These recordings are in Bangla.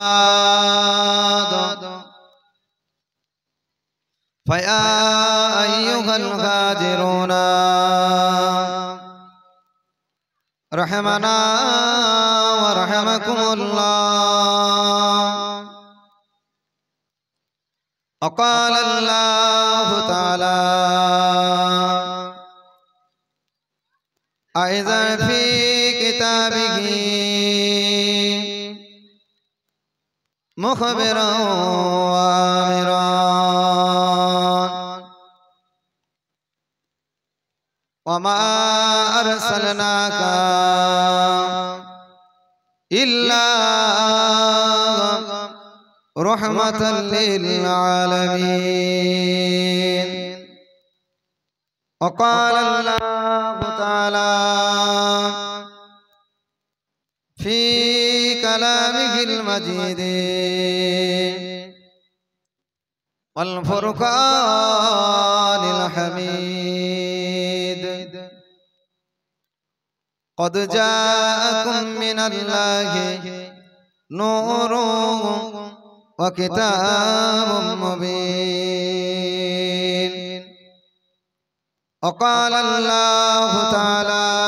فيا أيها الغادرون رحمنا ورحمكم الله وقال الله تعالى أئذا في مخبرا وامرا وما أرسلناك إلا رحمة للعالمين وقال الله تعالى المجيد والفرقان الحميد قد جاءكم من الله نور وكتاب مبين وقال الله تعالى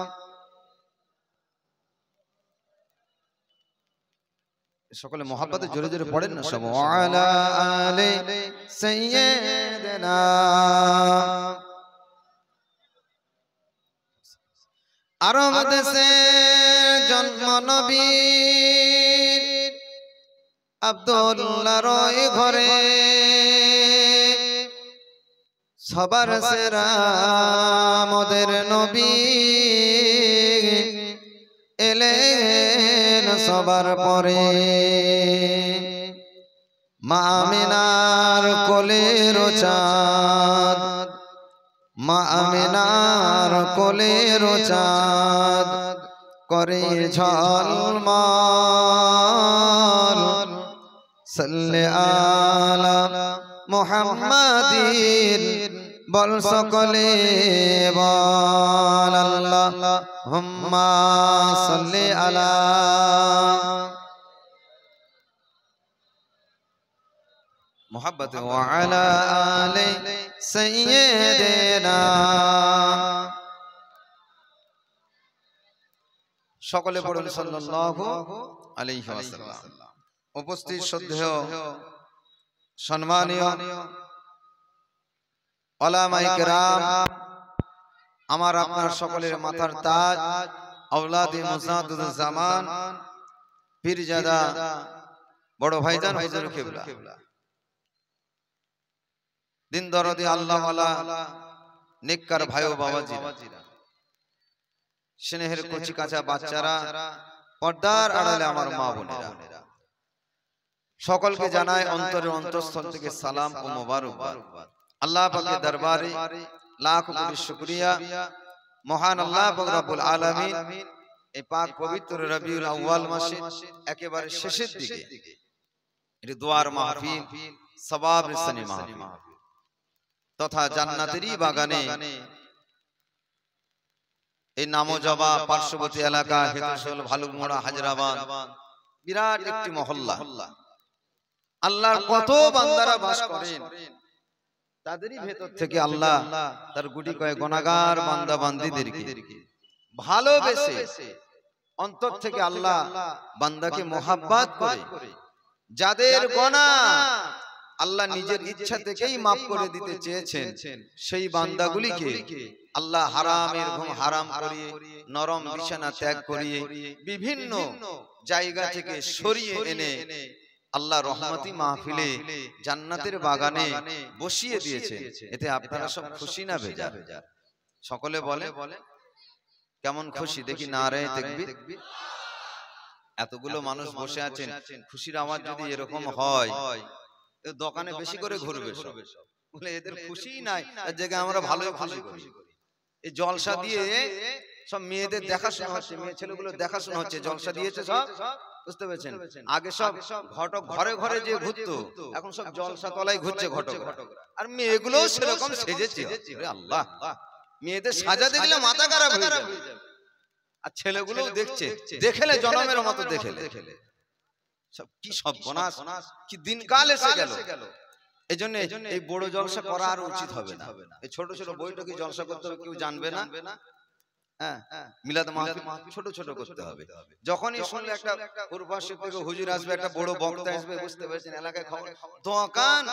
সকলে মহাব্বতে জোরে জোরে পড়েন না সব আরব দেশে জন্ম নবীর আব্দুল্লাহ রয় ঘরে সবার সেরা আমাদের নবী এলে সবার পরে মা আমিনার কোলের চাঁদ মা আমিনার কোলের চাঁদ করে ঝলমাল সাল্লে আলা মুহাম্মাদিন বল সকলে বল আল্লাহ হুম্মা সাল্লি আলা محبت وعلى آل সকলে পড়ুন সাল্লাল্লাহু আলাইহি ওয়াসাল্লাম উপস্থিত শ্রদ্ধেয় সম্মানীয় ওলামাইকরাম আমার আপনার সকলের মাথার তাজ জামান মুসাদুজ্জামান পীরজাদা বড় ভাইজান হুজুর কিবলা দিন দরদি আল্লাহ নিকার ভাই ও বাবাজি স্নেহের কচি কাঁচা বাচ্চারা পর্দার আড়ালে আমার মা বোনেরা সকলকে জানায় অন্তরের অন্তঃস্থল থেকে সালাম ও মোবারকবাদ আল্লাহ পাকের দরবারে লাখ কোটি শুকরিয়া মহান আল্লাহ পাক রব্বুল আলামিন এই পাক পবিত্র রবিউল আউয়াল মাসে একেবারে শেষের দিকে এর দুয়ার মাহফিল সওয়াব রিসানি মাহফিল তথা জান্নাতেরই বাগানে এই নামজবা পার্শ্ববর্তী এলাকা হেতসল ভালুমড়া হাজরাবাদ বিরাট একটি মহল্লা আল্লাহর কত বান্দারা বাস করেন তাদেরই ভেতর থেকে আল্লাহ তার গুটি কয়েক গণাগার বান্দা বান্দিদেরকে ভালোবেসে অন্তর থেকে আল্লাহ বান্দাকে মোহাব্বাত করে যাদের গোনা আল্লাহ নিজের ইচ্ছা থেকেই মাফ করে দিতে চেয়েছেন সেই বান্দাগুলিকে আল্লাহ হারামের ঘুম হারাম করিয়ে নরম বিছানা ত্যাগ করিয়ে বিভিন্ন জায়গা থেকে সরিয়ে এনে আল্লাহ রহমতি মাহফিলে জান্নাতের বাগানে বসিয়ে দিয়েছে এতে আপনারা সব খুশি না ভেজা সকলে বলে বলে কেমন খুশি দেখি না রে দেখবি এতগুলো মানুষ বসে আছেন খুশির আওয়াজ যদি এরকম হয় দোকানে বেশি করে ঘুরবে বলে এদের খুশি নাই জায়গায় আমরা ভালো খুশি করি এই জলসা দিয়ে সব মেয়েদের দেখাশোনা হচ্ছে মেয়ে ছেলেগুলো দেখাশোনা হচ্ছে জলসা দিয়েছে সব বুঝতে পেরেছেন আগে সব ঘটক ঘরে ঘরে যে ঘুরতো এখন সব জলসা তলায় ঘুরছে ঘটক আর মেয়েগুলো সেরকম সেজেছে আল্লাহ মেয়েদের সাজা দেখলে মাথা খারাপ হয়ে যাবে আর ছেলেগুলো দেখছে দেখেলে জনমের মতো দেখেলে সব কি সব বনাস কি এসে গেল এই জন্য এই বড় জলসা করা আর উচিত হবে না এই ছোট ছোট বইটা কি জলসা করতে হবে কেউ জানবে না হ্যাঁ, হ্যাঁ। মিলাদ মাহফিল ছোট ছোট করতে হবে যখনই শুনলে একটা থেকে হুজুর আসবে একটা বড় বক্তা আসবে বুঝতে পারছেন এলাকায় খবর দোকান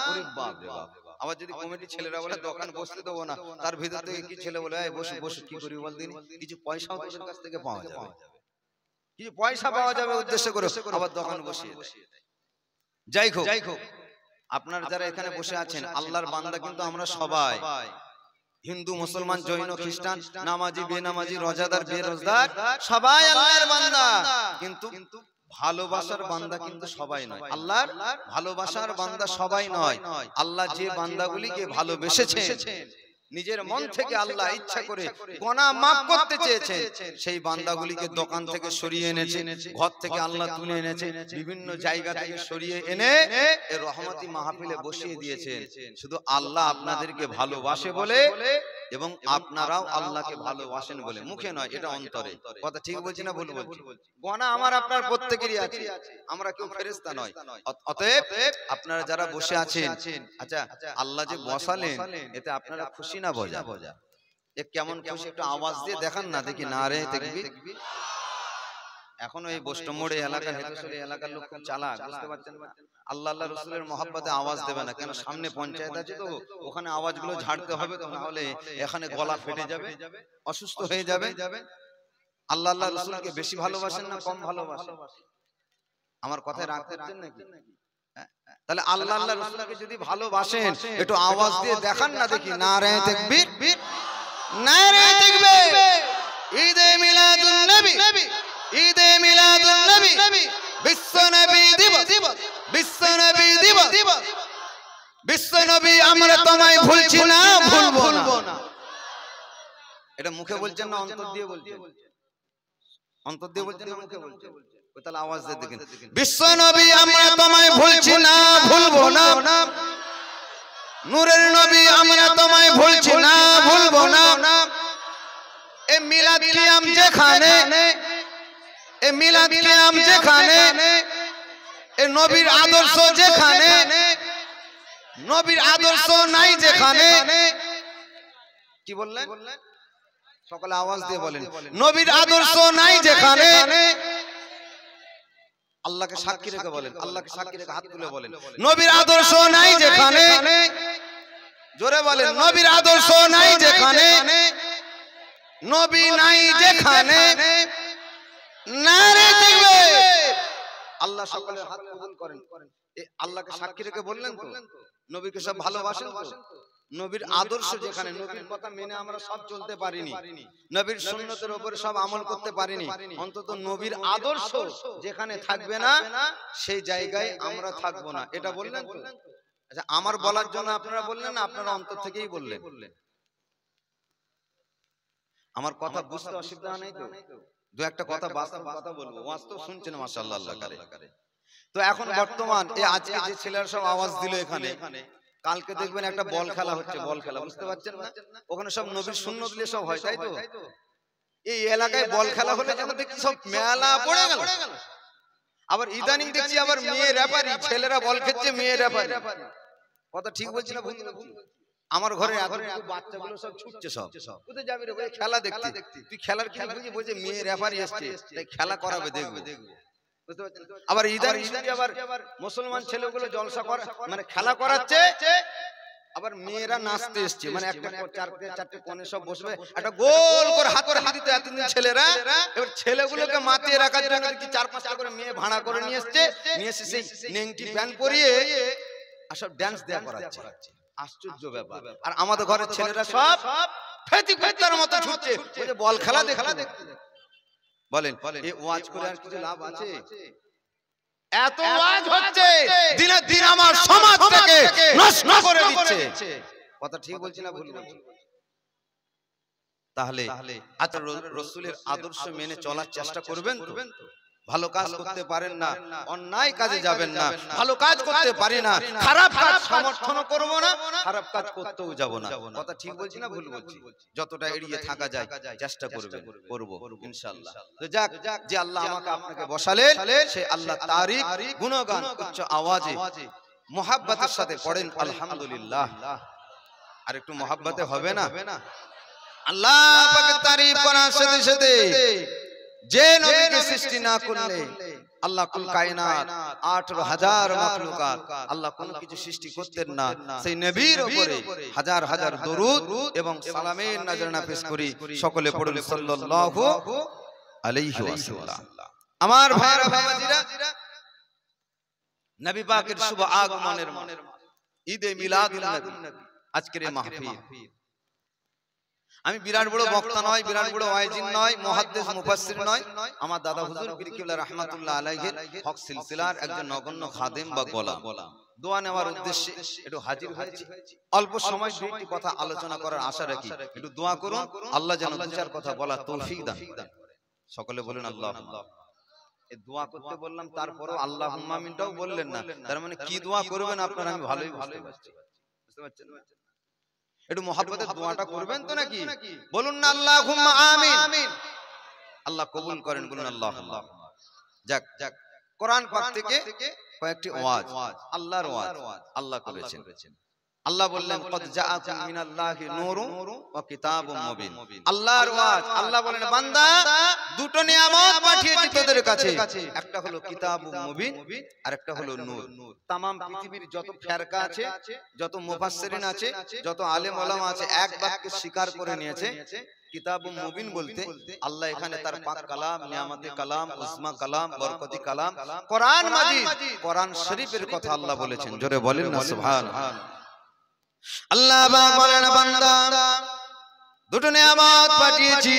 আবার যদি কমিটি ছেলেরা বলে দোকান বসতে দেবো না তার ভিতর থেকে কি ছেলে বলে বসে বসে কি করি বল দিন কিছু পয়সা তোদের কাছ থেকে পাওয়া যাবে কিছু পয়সা পাওয়া যাবে উদ্দেশ্য করে আবার দোকান বসিয়ে যাই হোক যাই হোক আপনার যারা এখানে বসে আছেন আল্লাহর বান্দা কিন্তু আমরা সবাই হিন্দু মুসলমান জৈন খ্রিস্টান নামাজি বেনামাজি রোজাদার বেরোজদার সবাই আল্লাহর বান্দা কিন্তু ভালোবাসার বান্দা কিন্তু সবাই নয় আল্লাহ ভালোবাসার বান্দা সবাই নয় আল্লাহ যে বান্দাগুলিকে ভালোবেসেছে নিজের মন থেকে আল্লাহ ইচ্ছা করে গোনা মাফ করতে চেয়েছেন সেই বান্দাগুলিকে দোকান থেকে সরিয়ে এনেছে ঘর থেকে আল্লাহ তুলে এনেছে বিভিন্ন জায়গা থেকে সরিয়ে এনে রহমতি মাহফিলে বসিয়ে দিয়েছেন শুধু আল্লাহ আপনাদেরকে ভালোবাসে বলে এবং আপনারাও আল্লাহকে ভালোবাসেন বলে মুখে নয় এটা অন্তরে কথা ঠিক বলছি না ভুল বলছি গনা আমার আপনার প্রত্যেকেরই আছে আমরা কেউ ফেরেস্তা নয় অতএব আপনারা যারা বসে আছেন আচ্ছা, আচ্ছা আল্লাহ যে বসালেন এতে আপনারা খুশি না বোঝা বোঝা কেমন কেমন একটু আওয়াজ দিয়ে দেখান না দেখি না রে দেখবি এখন ওই বৈষ্ণমোড় এলাকার হেতুসুর এলাকার লোক চালা বুঝতে পারছেন আল্লাহ আল্লাহ রসুলের মহাব্বাতে আওয়াজ দেবে না কেন সামনে পঞ্চায়েত আছে তো ওখানে আওয়াজগুলো ঝাড়তে হবে তো না হলে এখানে গলা ফেটে যাবে অসুস্থ হয়ে যাবে আল্লাহ আল্লাহ রসুলকে বেশি ভালোবাসেন না কম ভালোবাসেন আমার কথায় রাখতে করছেন নাকি হ্যাঁ, হ্যাঁ। তাহলে আল্লাহ আল্লাহ রসুলকে যদি ভালোবাসেন একটু আওয়াজ দিয়ে দেখান না দেখি না রে দেখবি না রে দেখবে ঈদে মিলাদুন নবী ঈদে মিলাদুন নবী বিশ্ব নবী দিবস বিশ্ব নবী দিবস বিশ্ব নবী আমরা তোমায় ভুলছি না ভুলবো না এটা মুখে বলছেন না অন্তর দিয়ে বলছেন অন্তর দিয়ে বলছেন না মুখে বলছেন যেখানে এ মিলাদ কে কিয়াম যেখানে এ নবীর আদর্শ যেখানে নবীর আদর্শ নাই যেখানে কি বললেন সকলে আওয়াজ দিয়ে বলেন নবীর আদর্শ নাই যেখানে আল্লাহকে সাক্ষী রেখে বলেন আল্লাহকে সাক্ষী রেখে হাত তুলে বলেন নবীর আদর্শ নাই যেখানে জোরে বলেন নবীর আদর্শ নাই যেখানে নবী নাই যেখানে আল্লাহ সকলের হাত করেন আল্লাহকে সাক্ষী রেখে বললেন নবীকে সব ভালোবাসেন নবীর আদর্শ যেখানে নবীর কথা মেনে আমরা সব চলতে পারিনি নবীর সব আমল করতে পারিনি অন্তত নবীর আদর্শ যেখানে থাকবে না সেই জায়গায় আমরা থাকবো না এটা বললেন আচ্ছা আমার বলার জন্য আপনারা বললেন আপনারা অন্তর থেকেই বললেন আমার কথা বুঝতে অসুবিধা নেই তো দু একটা কথা বাস্তব কথা বলবো বাস্তব শুনছেন মাসাল্লাহ তো এখন বর্তমান এই আজকে যে ছেলেরা সব আওয়াজ দিল এখানে কালকে দেখবেন একটা বল খেলা হচ্ছে বল খেলা বুঝতে পারছেন না ওখানে সব নবীর শূন্য দিলে সব হয় তাই তো এই এলাকায় বল খেলা হলে যেন দেখছি সব মেলা পড়ে গেল আবার ইদানিং দেখছি আবার মেয়ে রেপারি ছেলেরা বল খেলছে মেয়ে রেপারি কথা ঠিক বলছি না ভুল আমার ঘরে বাচ্চাগুলো সব ছুটছে সব কোথায় যাবি রে খেলা দেখতে তুই খেলার খেলা বুঝি বলছে মেয়ে রেফারি এসছে খেলা করাবে দেখবে দেখবে আবার ইদানি আবার মুসলমান ছেলেগুলো জলসা করা মানে খেলা করাচ্ছে আবার মেয়েরা নাচতে এসছে মানে, মানে একটা চারটে চারটে কনে সব বসবে একটা গোল করে হাত করে হাতিতে এতদিন ছেলেরা এবার ছেলেগুলোকে মাতিয়ে রাখার জন্য কি চার পাঁচটা করে মেয়ে ভাড়া করে নিয়ে এসছে নিয়ে এসে সেই নেংটি প্যান্ট পরিয়ে আর সব ড্যান্স দেওয়া করাচ্ছে আশ্চর্য ব্যাপার আর আমাদের ঘরের ছেলেরা সব বল খেলা দেখতে বলেন ওয়াজ করে আর কিছু লাভ আছে এত ওয়াজ হচ্ছে দিনে দিন আমার সমাজ থেকে নষ্ট করে দিচ্ছে কথা ঠিক বলছি না ভুল তাহলে আচ্ছা রসুলের আদর্শ মেনে চলার চেষ্টা করবেন তো ভালো কাজ করতে পারেন না অন্যায় কাজে যাবেন না ভালো কাজ করতে পারি না খারাপ কাজ সমর্থন করব না খারাপ কাজ করতেও যাব না কথা ঠিক বলছি না ভুল বলছি যতটা এড়িয়ে থাকা যায় চেষ্টা করবে করব ইনশাআল্লাহ তো যাক যে আল্লাহ আমাকে আপনাকে বসালেন সে আল্লাহ তারিখ গুণগান উচ্চ আওয়াজে মোহাব্বতের সাথে পড়েন আলহামদুলিল্লাহ আর একটু মোহাব্বতে হবে না আল্লাহ পাকে তারিফ করার সাথে সাথে যে নবীকে সৃষ্টি না করলে আল্লাহ কুল কায়নাত হাজার মাখলুকাত আল্লাহ কোন কিছু সৃষ্টি করতেন না সেই নবীর উপরে হাজার হাজার দরুদ এবং সালামের নাজরানা পেশ করি সকলে পড়ুন সাল্লাল্লাহু আলাইহি ওয়াসাল্লাম আমার ভাইরা ভাইজিরা নবী পাকের শুভ আগমনের ঈদে মিলাদুন নবী আজকের এই মাহফিল আমি বিরাট বড় বক্তা নয় বিরাট বড় ওয়াইজিন নয় মহাদেশ মুফাসির নয় আমার দাদা হুজুর পীর কিবলা রাহমাতুল্লাহ আলাইহির হক সিলসিলার একজন নগণ্য খাদেম বা গোলাম দোয়া নেওয়ার উদ্দেশ্যে একটু হাজির হয়েছি অল্প সময় দুটি কথা আলোচনা করার আশা রাখি একটু দোয়া করুন আল্লাহ যেন দুচার কথা বলা তৌফিক দান সকলে বলেন আল্লাহ দোয়া করতে বললাম তারপরও আল্লাহ হুম্মামিনটাও বললেন না তার মানে কি মানে দোয়া করবেন আপনারা আমি ভালোই বুঝতে পারছি বুঝতে পারছেন একটু মহাব্বতের দোয়াটা করবেন তো নাকি বলুন না আল্লাহ আল্লাহ কবুল করেন বলুন আল্লাহ যাক যাক কোরআন থেকে কয়েকটি ওয়াজ আল্লাহর ওয়াজ আল্লাহ করেছেন আল্লাহ বললেন কদ জাআকুম মিনাল্লাহি নূরুন ওয়া কিতাবুম মুবিন আল্লাহর ওয়াজ আল্লাহ বলেন বান্দা দুটো নিয়ামত পাঠিয়েছি তোদের কাছে একটা হলো কিতাবুম মুবিন আর একটা হলো নূর तमाम পৃথিবীর যত ফেরকা আছে যত মুফাসসিরিন আছে যত আলেম ওলামা আছে এক বাক্যে স্বীকার করে নিয়েছে কিতাব মুবিন বলতে আল্লাহ এখানে তার পাক কালাম নিয়ামতে কালাম উসমা কালাম বরকতি কালাম কোরআন মাজিদ কোরআন শরীফের কথা আল্লাহ বলেছেন জোরে বলেন না আল্লাহ বলেন দুটো নিয়ামত পাঠিয়েছি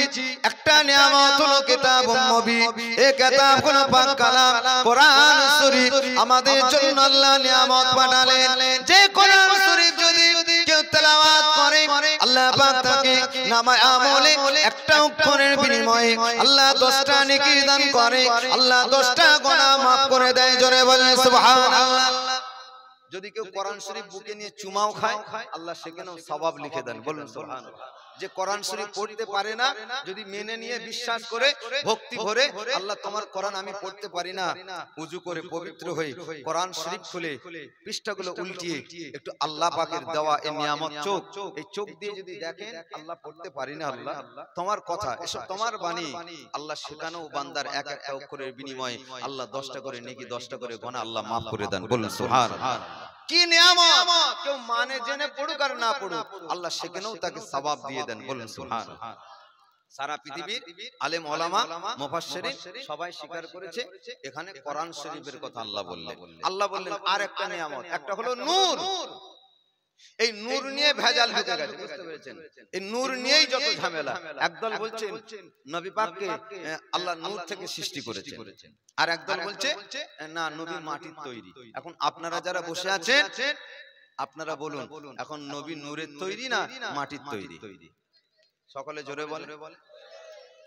একটা নিয়ামত হলো কিতাব নবী এ কিতাব হলো পাক কালাম কোরআন শরীফ আমাদের জন্য আল্লাহ নিয়ামত পাঠালেন যে কোরআন শরীফ যদি কেউ তেলাওয়াত করে আল্লাহ পাক তাকে নামায় আমলে একটা অক্ষরের বিনিময়ে আল্লাহ 10টা নেকি দান করে আল্লাহ 10টা গুনাহ মাফ করে দেয় জোরে বলেন সুবহানাল্লাহ যদি কেউ কোরআন শরীফ বুকে নিয়ে চুমাও খায় আল্লাহ সেখানেও স্বভাব লিখে দেন বলুন যে কোরআন শরীফ পড়তে পারে না যদি মেনে নিয়ে বিশ্বাস করে ভক্তি ভরে আল্লাহ তোমার কোরআন আমি পড়তে পারি না উজু করে পবিত্র হয়ে কোরআন শরীফ খুলে পৃষ্ঠাগুলো উল্টিয়ে একটু আল্লাহ পাকের দেওয়া এই নিয়ামত চোখ এই চোখ দিয়ে যদি দেখেন আল্লাহ পড়তে পারি না আল্লাহ তোমার কথা এসব তোমার বাণী আল্লাহ শেখানো বান্দার এক একটা অক্ষরের বিনিময়ে আল্লাহ দশটা করে নেকি দশটা করে গোনা আল্লাহ মাফ করে দেন বলুন সুহার কি কেউ মানে জেনে মানে, পড়ুক আর না পড়ুক আল্লাহ সেখানেও তাকে দিয়ে দেন বলেন সারা আলেম সবাই স্বীকার করেছে এখানে কোরআন শরীফের কথা আল্লাহ বললেন আল্লাহ বললেন আর একটা নিয়ামত একটা হলো নূর এই নূর নিয়ে ভেজাল হয়ে গেছে বুঝতে পেরেছেন এই নূর নিয়েই যত ঝামেলা একদল বলছেন নবী পাককে আল্লাহ নূর থেকে সৃষ্টি করেছেন আর একদল বলছে না নবী মাটির তৈরি এখন আপনারা যারা বসে আছেন আপনারা বলুন এখন নবী নূরের তৈরি না মাটির তৈরি সকলে জোরে বলে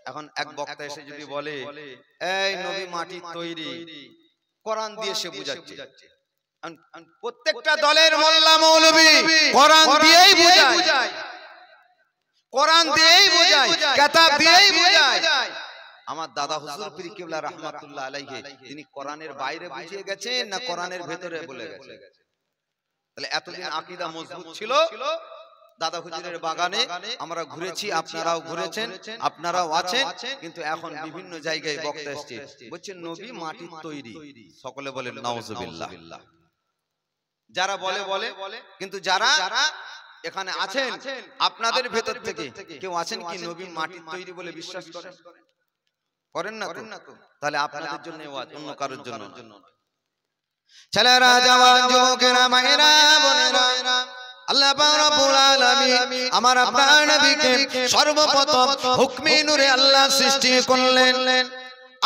এখন এক বক্তা এসে যদি বলে এই নবী মাটির তৈরি কোরআন দিয়ে সে বুঝাচ্ছে প্রত্যেকটা দলের মোল্লা মৌলবি কোরআন দিয়েই বোঝায় কোরআন দিয়েই বোঝায় কিতাব দিয়েই বোঝায় আমার দাদা হুজুর পীর কিবলা রাহমাতুল্লাহ আলাইহি তিনি কোরআনের বাইরে বুঝিয়ে গেছেন না কোরআনের ভেতরে বলে গেছেন তাহলে এতদিন আকীদা মজবুত ছিল দাদা হুজুরের বাগানে আমরা ঘুরেছি আপনারাও ঘুরেছেন আপনারাও আছেন কিন্তু এখন বিভিন্ন জায়গায় বক্তা এসছে বলছেন নবী মাটির তৈরি সকলে বলেন নাউজুবিল্লাহ যারা বলে বলে কিন্তু যারা এখানে আছেন আপনাদের ভেতর থেকে কেউ আছেন কি নবী মাটি তৈরি বলে বিশ্বাস করেন করেন না করেন না তো তাহলে আপনাদের জন্য অন্য কারোর জন্য ছেলেরা জওয়ান যুবকেরা মায়েরা বোনেরা আল্লাহ রব্বুল আলামিন আমার আপনার নবীকে সর্বপ্রথম হুকমে নূরে আল্লাহ সৃষ্টি করলেন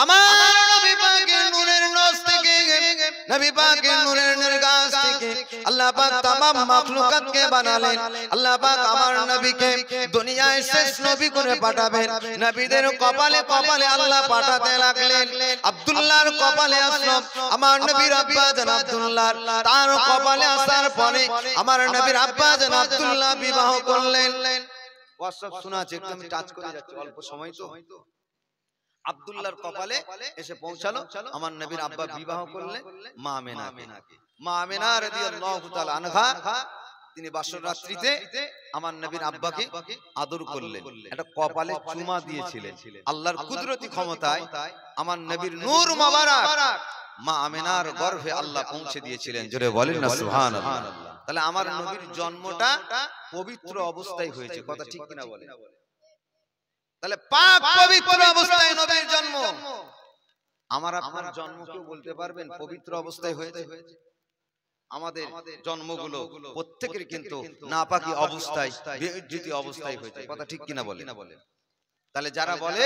আমার নবী পাকের নূরের নস থেকে নবী পাকের নূরের নির্গাস থেকে আল্লাহ পাক तमाम কে বানালেন আল্লাহ পাক আমার নবীকে দুনিয়ায় শেষ নবী করে পাঠাবেন নবীদের কপালে কপালে আল্লাহ পাঠাতে লাগলেন আব্দুল্লাহর কপালে আসলাম আমার নবীর আব্বা জান আব্দুল্লাহ তার কপালে আসার পরে আমার নবীর আব্বা জান আব্দুল্লাহ বিবাহ করলেন WhatsApp শোনা আছে একদম টাচ করে যাচ্ছে অল্প সময় তো আবদুল্লাহর কপালে এসে পৌঁছালো আমার নবীর আব্বা বিবাহ করলেন মা আমেনাকে মা আমেনা রাদিয়াল্লাহু তাআলা আনহা তিনি বাসর রাত্রিতে আমার নবীর আব্বাকে আদর করলেন একটা কপালে চুমা দিয়েছিলেন আল্লাহর কুদরতি ক্ষমতায় আমার নবীর নূর মুবারক মা আমেনার গর্ভে আল্লাহ পৌঁছে দিয়েছিলেন জোরে বলেন না সুবহানাল্লাহ তাহলে আমার নবীর জন্মটা পবিত্র অবস্থায় হয়েছে কথা ঠিক কিনা বলেন তাহলে পাপ পবিত্র অবস্থায় নবীর জন্ম আমার আপনার জন্ম কেউ বলতে পারবেন পবিত্র অবস্থায় হয়েছে আমাদের জন্মগুলো প্রত্যেকের কিন্তু নাপাকি অবস্থায় অবস্থায় হয়েছে কথা ঠিক কিনা বলে তাহলে যারা বলে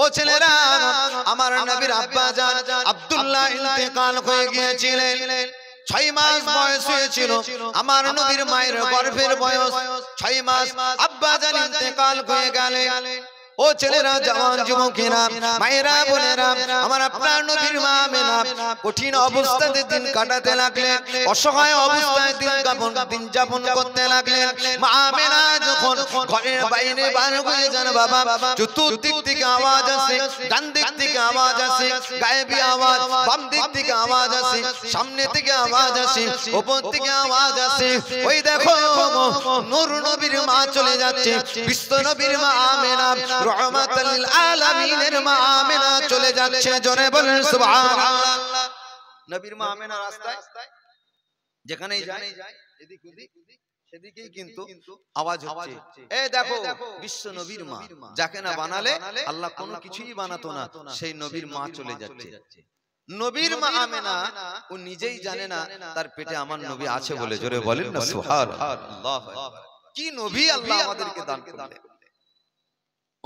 ও ছেলেরা আমার নবীর আব্বা যান আব্দুল্লাহ ইন্তেকাল হয়ে গিয়েছিলেন ছয় মাস বয়স হয়েছিল আমার নবীর মায়ের গর্ভের বয়স ছয় মাস আব্বা জান ইন্তেকাল হয়ে গেলেন ও ছেলেরা জওয়ান যুবকেরা মায়েরা বোনেরা আমার আপনার নবীর মা মেনা কঠিন অবস্থাতে দিন কাটাতে লাগলেন অসহায় অবস্থায় দিন যাপন দিন যাপন করতে লাগলেন মা মেনা যখন ঘরের বাইরে বার হয়ে যান বাবা চতুর্দিক থেকে আওয়াজ আসে ডান দিক থেকে আওয়াজ আসে গায়েবি আওয়াজ বাম দিক থেকে আওয়াজ আসে সামনে থেকে আওয়াজ আসে ওপর থেকে আওয়াজ আসে ওই দেখো নূর নবীর মা চলে যাচ্ছে বিশ্ব নবীর মা মেনা আলামিনের চলে যাচ্ছে জোরে বলেন সুবহানাল্লাহ নবীর মা রাস্তায় যেখানেই যায় এদিক ওদিক সেদিকেই কিন্তু আওয়াজ হচ্ছে এই দেখো বিশ্ব নবীর মা যাকে না বানালে আল্লাহ কোনো কিছুই বানাতো না সেই নবীর মা চলে যাচ্ছে নবীর মা আমেনা ও নিজেই জানে না তার পেটে আমার নবী আছে বলে জোরে বলেন না সুবহানাল্লাহ কি নবী আল্লাহ আমাদেরকে দান করলেন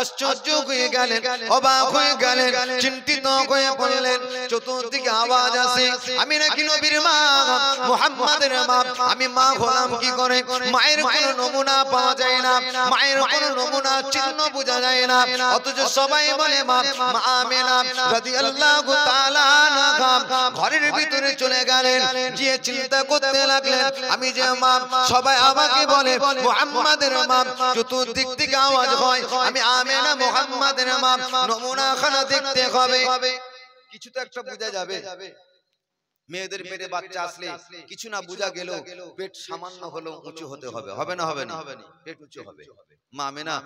আশ্চর্য হয়ে গেলেন অবাক হয়ে গেলেন চিন্তিত হয়ে পড়লেন চতুর্দিকে আওয়াজ আসে আমি নাকি নবীর মা মুহাম্মাদের মা আমি মা হলাম কি করে মায়ের কোনো নমুনা পাওয়া যায় না মায়ের কোনো নমুনা চিহ্ন বোঝা যায় না অথচ সবাই বলে মা মা আমেনা রাদিয়াল্লাহু তাআলা ঘরের ভিতরে চলে গেলেন যে চিন্তা করতে লাগলেন আমি যে মা সবাই আমাকে বলে মোহাম্মদের মা চতুর্দিক থেকে আওয়াজ হয় আমি নামে না মোহাম্মদ নমুনা খানা দেখতে হবে কিছু তো একটা বোঝা যাবে মেয়েদের পেটে বাচ্চা আসলে কিছু না বোঝা গেল পেট সামান্য হলো উঁচু হতে হবে হবে না হবে না পেট উঁচু হবে মা মেনা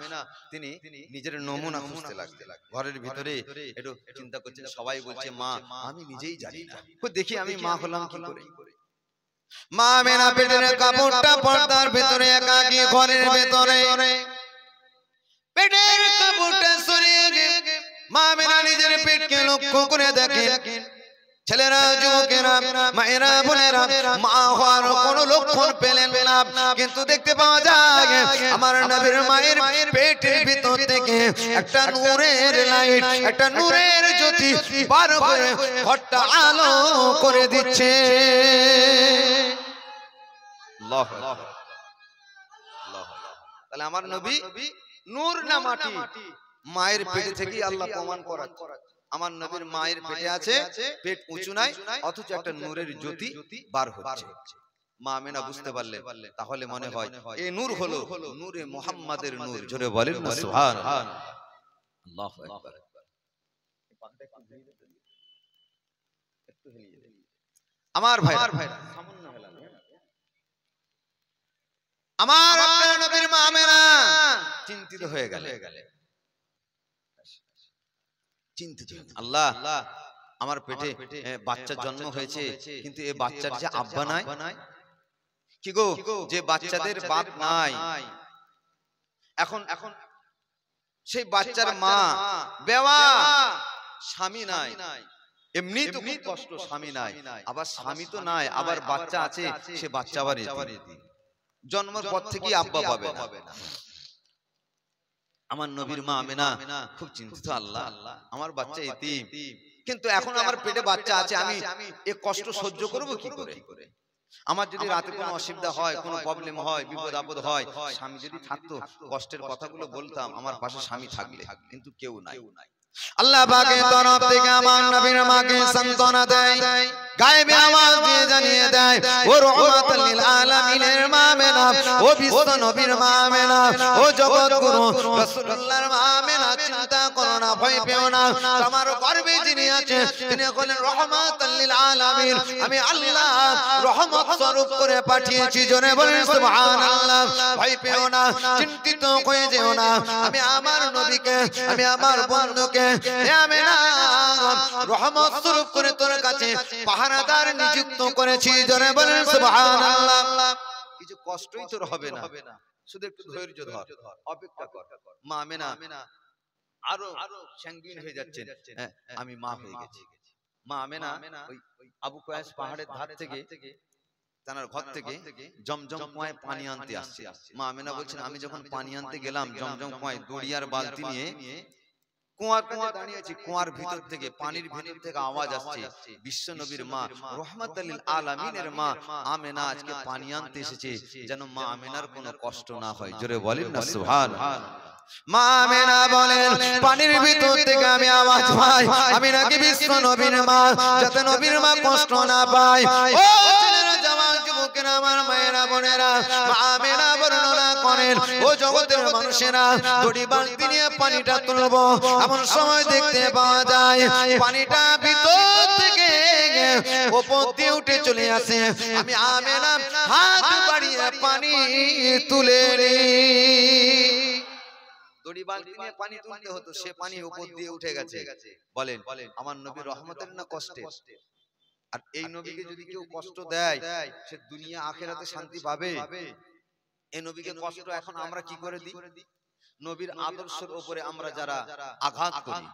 তিনি নিজের নমুনা খুঁজতে লাগতে ঘরের ভিতরে একটু চিন্তা সবাই বলছে মা আমি নিজেই জানি না দেখি আমি মা হলাম কি করে মা মেনা পেটের কাপড়টা পর্দার ভেতরে একাকি ঘরের ভেতরে পেটের কাপড়টা সরিয়ে মা মেনা নিজের পেটকে লক্ষ্য করে দেখেন ছেলেরা যুবকেরা মায়েরা বোনেরা মা হওয়ার কোন লক্ষণ পেলেন না কিন্তু দেখতে পাওয়া যায় আমার নবীর মায়ের পেটের ভিতর থেকে একটা নূরের লাইট একটা নূরের জ্যোতি বার হয়ে ঘরটা আলো করে দিচ্ছে তাহলে আমার নবী নূর না মাটি মায়ের পেটে থেকে আল্লাহ প্রমাণ করাচ্ছে আমার নবীর মায়ের পেটে আছে পেট উঁচু নাই অথচ একটা নূরের জ্যোতি বার হচ্ছে মা বুঝতে পারলে তাহলে মনে হয় নূর হলো নূরে মোহাম্মদের নূর জোরে বলেন না সুবহান আল্লাহু আকবার আমার ভাই আমার আমার চিন্তিত হয়ে গেলে চিন্তিত আল্লাহ আমার পেটে বাচ্চার জন্ম হয়েছে কিন্তু এই বাচ্চার যে আব্বা নাই কি গো যে বাচ্চাদের বাপ নাই এখন এখন সেই বাচ্চার মা বেওয়া স্বামী নাই এমনি তো খুব কষ্ট স্বামী নাই আবার স্বামী তো নাই আবার বাচ্চা আছে সে বাচ্চা আবার জন্মের পর থেকে আব্বা পাবে না আমার নবীর মা আমেনা খুব চিন্তিত আল্লাহ আমার বাচ্চা ইতিম কিন্তু এখন আমার পেটে বাচ্চা আছে আমি এ কষ্ট সহ্য করব কি করে আমার যদি রাতে কোনো অসুবিধা হয় কোনো প্রবলেম হয় বিপদ আপদ হয় স্বামী যদি থাকতো কষ্টের কথাগুলো বলতাম আমার পাশে স্বামী থাকলে কিন্তু কেউ নাই আল্লাহ পাকে তরফ থেকে আমার নবীর মাকে সান্তনা দেয় গায়েবে আওয়াজ দিয়ে জানিয়ে দেয় ও লিল আলামিনের মা মেনা ও বিশ্ব নবীর মা মেনা ও জগৎ গুরু রাসূলুল্লাহর মা মেনা চিন্তা করো না ভয় পেও না তোমার গর্বে যিনি আছে তিনি বলেন লিল আলামিন আমি আল্লাহ রহমত স্বরূপ করে পাঠিয়েছি জনে বলেন সুবহানাল্লাহ ভয় পেও না চিন্তিত হয়ে যেও না আমি আমার নবীকে আমি আমার বন্ধুকে রহমত স্বরূপ করে তোর কাছে পাহারাদার নিযুক্ত করেছি জনে বলেন কিছু কষ্টই তোর হবে না শুধু একটু ধৈর্য ধর অপেক্ষা কর মা আরো হয়ে আমি মা হয়ে গেছি মা ওই আবু কয়াস পাহাড়ের ধার থেকে ঘর থেকে জমজম কুয়ায় পানি আনতে আসছে মা বলছেন আমি যখন পানি আনতে গেলাম জমজম কুয়ায় দড়িয়ার বালতি নিয়ে কুয়ার কুয়ার দাঁড়িয়ে আছি কুয়ার ভিতর থেকে পানির ভিতর থেকে আওয়াজ আসছে বিশ্ব নবীর মা রহমত আলীল আলামিনের মা আমেনা আজকে পানি আনতে এসেছে যেন মা আমেনার কোনো কষ্ট না হয় জোরে বলেন না সুহান মা বলেন পানির ভিতর থেকে আমি আওয়াজ পাই আমি নাকি বিশ্ব নবীর মা যাতে নবীর মা কষ্ট না পাই ও লোকেরা আমার মায়েরা বোনেরা মামেরা বর্ণনা করেন ও জগতের মানুষেরা দড়ি বালতি নিয়ে পানিটা তুলব এমন সময় দেখতে পাওয়া যায় পানিটা ভিতর থেকে ওপর উঠে চলে আসে আমি আমেনা হাত বাড়িয়ে পানি তুলে সে পানি উপর দিয়ে উঠে গেছে বলেন আমার নবী রহমতের না কষ্টে আর এই নবীকে যদি কেউ কষ্ট দেয় সে দুনিয়া আখেরাতে শান্তি পাবে এই নবীকে কষ্ট এখন আমরা কি করে দিই নবীর আদর্শের উপরে আমরা যারা আঘাত করি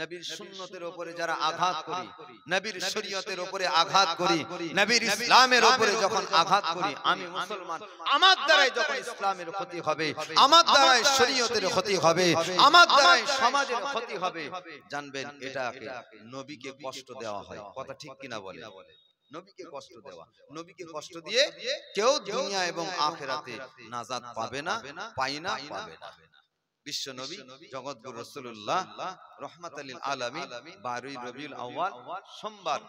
নবীর সুন্নতের উপরে যারা আঘাত করি নবীর শরীয়তের উপরে আঘাত করি নবীর ইসলামের উপরে যখন আঘাত করি আমি মুসলমান আমার দ্বারাই যখন ইসলামের ক্ষতি হবে আমার দ্বারাই শরীয়তের ক্ষতি হবে আমার দ্বারাই সমাজের ক্ষতি হবে জানবেন এটাকে নবীকে কষ্ট দেওয়া হয় কথা ঠিক কিনা বলে নবীকে কষ্ট দেওয়া নবীকে কষ্ট দিয়ে কেউ দুনিয়া এবং আখেরাতে নাজাদ পাবে না পাই না পাবে না বিশ্ব নবী জগৎগুরু রসুল্লাহ রহমত আলীল আলমী বারুই রবিউল সোমবার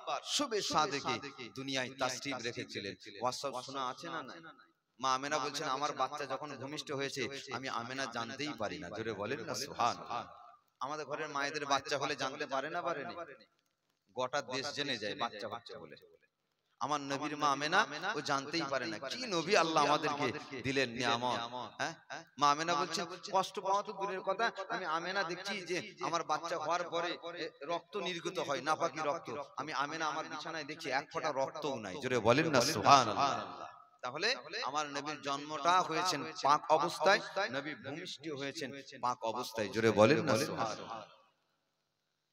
দুনিয়ায় রেখেছিলেন শোনা আছে না মা আমেনা বলছেন আমার বাচ্চা যখন ভূমিষ্ঠ হয়েছে আমি আমেনা জানতেই পারি না জোরে বলেন না আমাদের ঘরের মায়েদের বাচ্চা হলে জানতে পারে না পারেনি গোটা দেশ জেনে যায় বাচ্চা বাচ্চা বলে আমার নবীর মা আমেনা ও জানতেই পারে না কি নবী আল্লাহ আমাদেরকে দিলেন নিয়ামত হ্যাঁ? হ্যাঁ? মা আমেনা বলছে কষ্ট পাওয়া তো দূরের কথা আমি আমেনা দেখছি যে আমার বাচ্চা হওয়ার পরে রক্ত নির্গত হয় নাপাকি রক্ত আমি আমেনা আমার বিছানায় দেখছি এক ফোঁটা রক্তও নাই জোরে বলেন না সুবহানাল্লাহ তাহলে আমার নবীর জন্মটা হয়েছেন পাক অবস্থায় নবী ভূমিষ্ঠ হয়েছেন পাক অবস্থায় জোরে বলেন না সুবহানাল্লাহ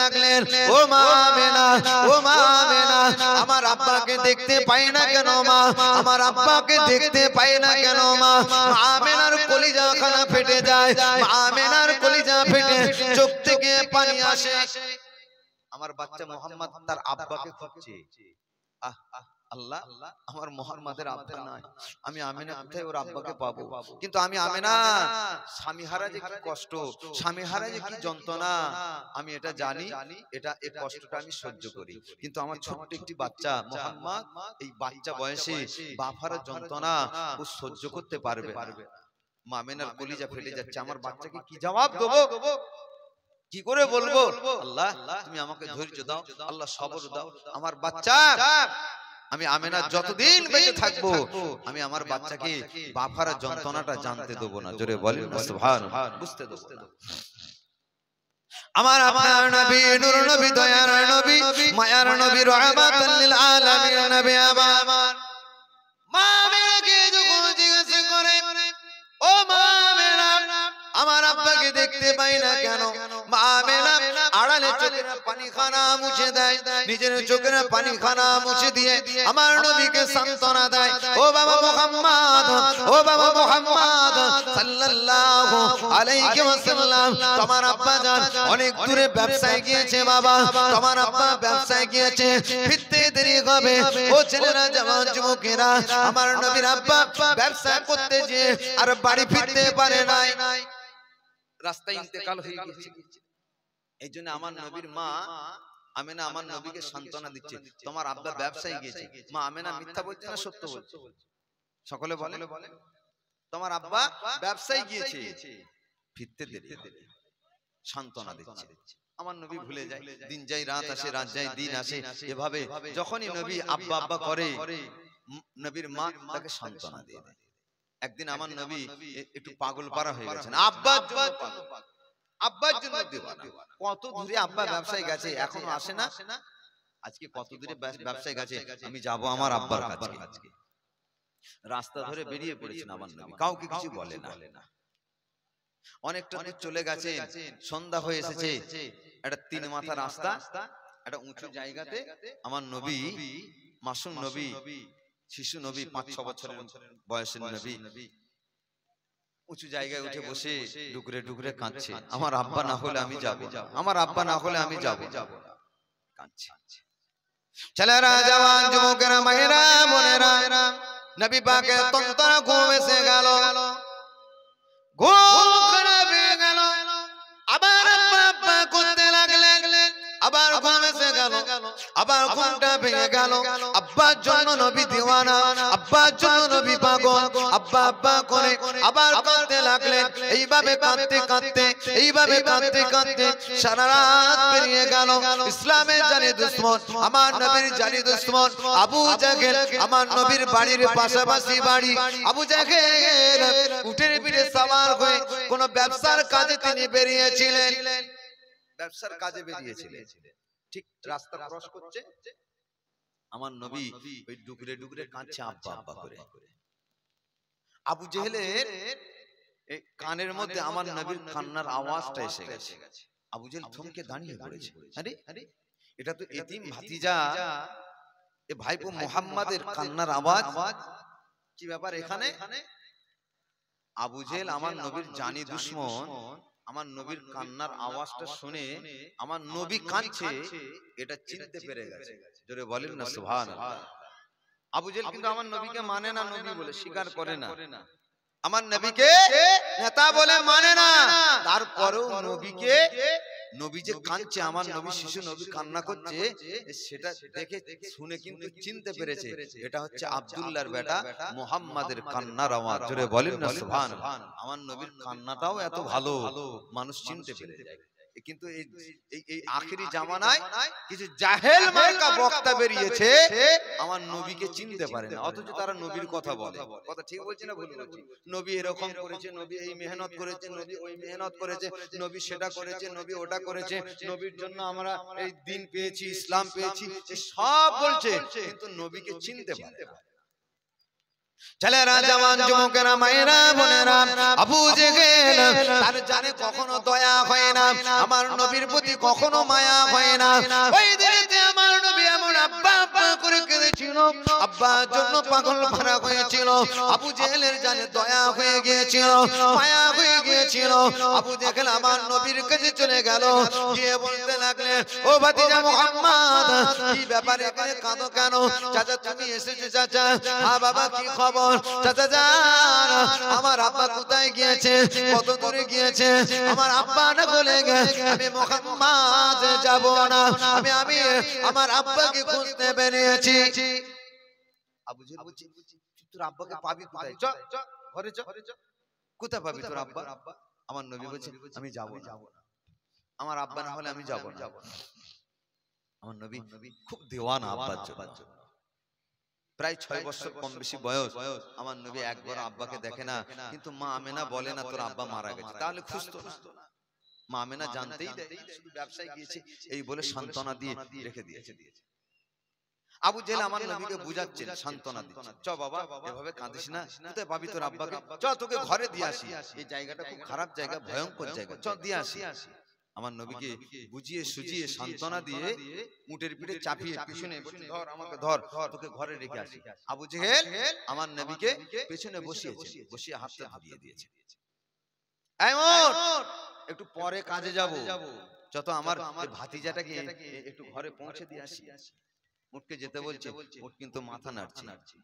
লাগলেন ও মা মেনা ও মা মেনা আমার আব্বাকে দেখতে পাই না কেন মা আমার আব্বাকে দেখতে পাই না কেন মা আমেনার কলিজা খানা ফেটে যায় আমেনার কলিজা ফেটে চোখ থেকে পানি আসে আমার বাচ্চা মোহাম্মদ তার আব্বাকে খুঁজছে আহ আহ আল্লাহ আমার মোহাম্মদের আব্বা নাই আমি আমিনা কোথায় ওর আব্বাকে পাবো কিন্তু আমি আমিনা স্বামী হারা যে কি কষ্ট স্বামী হারা যে কি যন্ত্রণা আমি এটা জানি এটা এই কষ্টটা আমি সহ্য করি কিন্তু আমার ছোট্ট একটি বাচ্চা মোহাম্মদ এই বাচ্চা বয়সে বাফারা যন্ত্রণা ও সহ্য করতে পারবে মামেনার কলিজা ফেলে যাচ্ছে আমার বাচ্চাকে কি জবাব দেবো কি করে বলবো আল্লাহ তুমি আমাকে ধৈর্য দাও আল্লাহ সবর দাও আমার বাচ্চা আমি আমেনা যতদিন বেঁচে থাকবো আমি আমার বাচ্চাকে বাফার যন্ত্রণাটা জানতে দেবো না জোরে বলেন না বুঝতে দেবো না আমার নবী নূর নবী দয়ার নবী মায়ার নবী রহমাতাল লিল আলামিন নবী আমার মা মেরাকে যখন জিজ্ঞাসা করে ও মা মেরা আমার আব্বাকে দেখতে পাই না কেন তোমার আব্বা যান অনেক দূরে ব্যবসায় গিয়েছে বাবা তোমার আব্বা ব্যবসায় গিয়েছে ফিরতে দেরি হবে ও ছেলেরা জওয়ান যুবকেরা আমার নবীর আব্বা ব্যবসা করতে যে আর বাড়ি ফিরতে পারে নাই রাস্তায় ইন্তেকাল হয়ে গেছে এই জন্য আমার নবীর মা আমেনা আমার নবীকে সান্ত্বনা দিচ্ছে তোমার আব্বা ব্যবসায়ী গিয়েছে মা আমেনা মিথ্যা বলছে না সত্য বলছে সকলে বলে তোমার আব্বা ব্যবসায়ী গিয়েছে ফিরতে দেরি সান্ত্বনা দিচ্ছে আমার নবী ভুলে যায় দিন যাই রাত আসে রাত যাই দিন আসে এভাবে যখনই নবী আব্বা আব্বা করে নবীর মা তাকে সান্ত্বনা দিয়ে দেয় একদিন আমার নবী একটু পাগল পারা হয়ে গেছেন আব্বা আব্বা পাগল আব্বার জন্য দেওয়ানা কত দূরে আব্বা ব্যবসায় গেছে এখনো আসে না আজকে কত দূরে ব্যবসায় গেছে আমি যাব আমার আব্বার কাছে রাস্তা ধরে বেরিয়ে পড়েছেন আমার নবী কাউকে কিছু বলে না অনেকটা অনেক চলে গেছে সন্ধ্যা হয়ে এসেছে একটা তিন মাথা রাস্তা একটা উঁচু জায়গাতে আমার নবী মাসুম নবী শিশু নবী পাঁচ ছ বছরের বয়সের নবী উঁচু জায়গায় উঠে বসে ডুকরে ডুকরে কাঁদছে আমার আব্বা না হলে আমি যাব আমার আব্বা না হলে আমি যাব কাঁদছে ছেলেরা জওয়ান যুবকেরা মহিলা বোনেরা নবী পাকে তন্তরা ঘুম এসে গেল ঘুম খারাপ হয়ে গেল আবার আব্বা করতে লাগলেন আবার ঘুম এসে গেল আবার ঘুমটা ভেঙে গেল আব্বার জন্য নবী দিওয়ানা আব্বার জন্য নবী পাগল আব্বা আব্বা করে আবার কাঁদতে লাগলেন এইভাবে কাঁদতে কাঁদতে এইভাবে কাঁদতে কাঁদতে সারা রাত পেরিয়ে গেল ইসলামের জানি দুশ্মন আমার নবীর জানি দুশ্মন আবু জাহেল আমার নবীর বাড়ির পাশাপাশি বাড়ি আবু জাহেল উঠের পিঠে সাওয়ার হয়ে কোন ব্যবসার কাজে তিনি বেরিয়েছিলেন ব্যবসার কাজে বেরিয়েছিলেন ঠিক রাস্তা ক্রস করছে আমার নবী ওই ডুকরে ডুকরে কাঁদছে আব্বা আব্বা করে আবু জেহেলের কানের মধ্যে আমার নবীর কান্নার আওয়াজটা এসে গেছে আবু জেহেল থমকে দাঁড়িয়ে পড়েছে আরে আরে এটা তো এতিম ভাতিজা এ ভাইপো মোহাম্মদের কান্নার আওয়াজ কি ব্যাপার এখানে আবু জেহেল আমার নবীর জানি দুশ্মন আমার নবীর কান্নার আওয়াজটা শুনে আমার নবী কাঁদছে এটা চিনতে পেরে গেছে জোরে বলেন না আবু জেল কিন্তু আমার নবীকে মানে না মানে নবী বলে স্বীকার করে না আমার নবীকে নেতা বলে মানে, মানে না তারপরেও নবীকে নবী যে কাঁদছে আমার নবী শিশু নবী কান্না করছে সেটা দেখে শুনে কিন্তু চিনতে পেরেছে এটা হচ্ছে আবদুল্লাহর বেটা মোহাম্মদের কান্নার আমার জোরে বলেন না সুহান আমার নবীর কান্নাটাও এত ভালো মানুষ চিনতে পেরে যায় কিন্তু এই আখেরি জামানায় কিছু জাহেল মার্কা বক্তা বেরিয়েছে আমার নবীকে চিনতে পারে না অথচ তারা নবীর কথা বলে কথা ঠিক বলছে না ভুল বলছি নবী এরকম করেছে নবী এই মেহনত করেছে নবী ওই মেহনত করেছে নবী সেটা করেছে নবী ওটা করেছে নবীর জন্য আমরা এই দিন পেয়েছি ইসলাম পেয়েছি সব বলছে কিন্তু নবীকে চিনতে পারে না ছেলেরা জওয়ান যুবকেরা মায়েরা বোনেরা আবু জেহেল তার জানে কখনো দয়া হয় না আমার নবীর প্রতি কখনো মায়া হয় না ওই দিনেতে আমার নবী এমন আব্বা আব্বা করে কেঁদেছিল আব্বার জন্য পাগল ভরা হয়েছিল আবু জেহেলের জানে দয়া হয়ে গিয়েছিল মায়া হয়ে গিয়েছিল আবু জেহেল আমার নবীর কাছে চলে গেল গিয়ে বলতে লাগলেন ও ভাতিজা মোহাম্মদ কি ব্যাপারে কাঁদো কেন চাচা তুমি এসেছো চাচা হ্যাঁ, বাবা কি খবর খবর চাচা যান আমার আব্বা কোথায় গিয়েছে কত দূরে গিয়েছে আমার আব্বা না বলে আমি মোহাম্মদ যাব না আমি আমি আমার আব্বাকে খুঁজতে বেরিয়েছি আমার নবী আব্বা না হলে আমি আমার নবী খুব প্রায় ছয় বছর কম বেশি বয়স আমার নবী একবার আব্বাকে দেখে না কিন্তু মা আমেনা বলে না তোর আব্বা মারা গেছে তাহলে খুঁজতো মা আমেনা জানতেই শুধু ব্যবসায় গিয়েছে এই বলে সান্ত্বনা দিয়ে রেখে দিয়েছে আবু জেল আমার নবীকে বুঝাচ্ছে সান্ত্বনা দিচ্ছে চ বাবা এভাবে কাঁদিস না তুই ভাবি তোর আব্বাকে চ তোকে ঘরে দিয়ে আসি এই জায়গাটা খুব খারাপ জায়গা ভয়ঙ্কর জায়গা চ দিয়ে আসি আসি আমার নবীকে বুঝিয়ে সুজিয়ে সান্ত্বনা দিয়ে মুটের পিঠে চাপিয়ে পিছনে ধর আমাকে ধর তোকে ঘরে রেখে আসি আবু জেহেল আমার নবীকে পেছনে বসিয়ে বসিয়ে হাতটা হারিয়ে দিয়েছে একটু পরে কাজে যাব যত আমার আমার ভাতিজাটাকে একটু ঘরে পৌঁছে দিয়ে আসি মুটকে যেতে বলছে মুট কিন্তু মাথা নাড়ছে নাড়ছে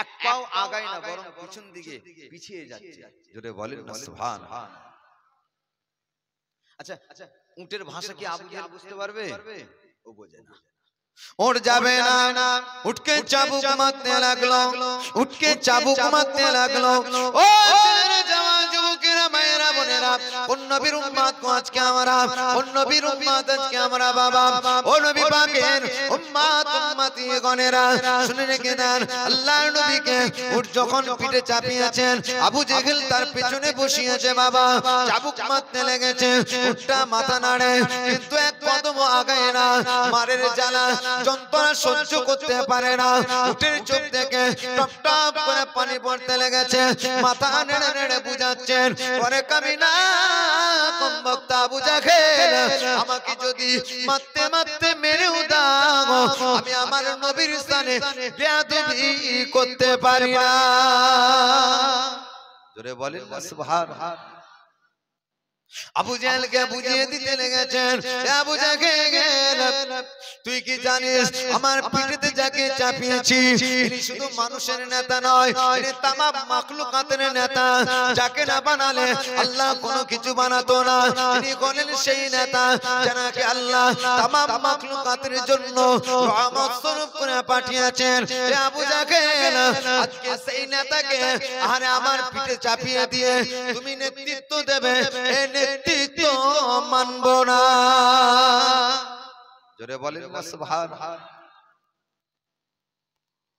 এক পাও আগায় না বরং পিছন দিকে পিছিয়ে যাচ্ছে জোরে বলেন না সুবহান আচ্ছা আচ্ছা উটের ভাষা কি আবু বুঝতে পারবে ও বোঝে না ওর যাবে না উঠকে চাবুক মারতে লাগলো উঠকে চাবুক মারতে লাগলো ও মায়েরা বোনেরা অন্যবীর উম্মাদ আজকে আমরা অন্যবীর উম্মাদ আজকে আমরা বাবা ও নবী পাকের উম্মাদ উম্মাতি গনেরা শুনে রেখে দেন আল্লাহর নবীকে উট যখন পিঠে চাপিয়েছেন আবু জেহেল তার পেছনে বসিয়েছে বাবা চাবুক মারতে লেগেছে উটটা মাথা নাড়ে কিন্তু এক কদম আগায় না মারের জ্বালা যন্ত্রণা সহ্য করতে পারে না উটের চোখ থেকে টপ করে পানি পড়তে লেগেছে মাথা নেড়ে নেড়ে বুঝাচ্ছেন অনেক কামি না কম বক্তা বুঝা খেল আমাকে যদি মারতে মারতে মেরেও দাও আমি আমার নবীর স্থানে বেয়াদবি করতে পারি না জোরে বলেন না সুবহান আবু জাহেলকে বুঝিয়ে দিতে লেগেছেন আবু জাহেল তুই কি জানিস আমার পিঠেতে যাকে চাপিয়েছি শুধু মানুষের নেতা নয় তামা মাখলুকাতের নেতা যাকে না বানালে আল্লাহ কোনো কিছু বানাতো না তিনি বলেন সেই নেতা জানাকে আল্লাহ তামা মাখলুকাতের জন্য রহমত স্বরূপ করে পাঠিয়েছেন আবু জাহেল আজকে সেই নেতাকে আরে আমার পিঠে চাপিয়ে দিয়ে তুমি নেতৃত্ব দেবে এই নেত্রী মানব না জোরে বলেন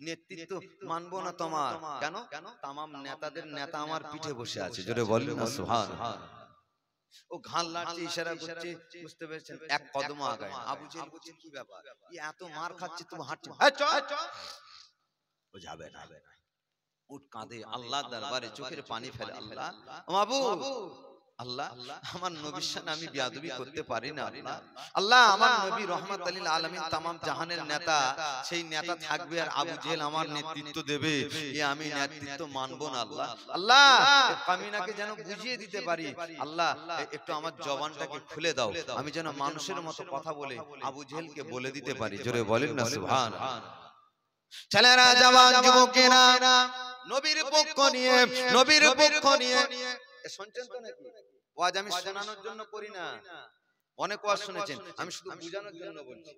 নেতৃত্ব মানবো না তোমার কেন কেন তামাম নেতাদের নেতা আমার পিঠে বসে আছে জোরে বলেন ও ঘাল লাড়ছে ইশারা করছে বুঝতে পেরেছেন এক কদম আগায় আবু জেল বলছেন কি ব্যাপার ই এত মার খাচ্ছে তুমি হাঁটছে ও যাবে না উঠ কাঁধে আল্লাহ দরবারে চোখের পানি ফেলে আল্লাহ মাবু আল্লাহ আমার নবীর আমি বিয়াদবি করতে পারি না আল্লাহ আল্লাহ আমার নবী রহমত জাহানের নেতা সেই নেতা থাকবে আর আবু জেল আমার নেতৃত্ব দেবে এ আমি নেতৃত্ব মানবো না আল্লাহ আল্লাহ কামিনাকে যেন বুঝিয়ে দিতে পারি আল্লাহ একটু আমার জবানটাকে খুলে দাও আমি যেন মানুষের মতো কথা বলে আবু জেলকে বলে দিতে পারি জোরে বলেন না সুহান ছেলেরা জওয়ান যুবকেরা নবীর পক্ষ নিয়ে নবীর পক্ষ নিয়ে শুনছেন তো নাকি ওয়াজ আমি শোনানোর জন্য করি না অনেক ওয়াজ শুনেছেন আমি শুধু বুঝানোর জন্য বলছি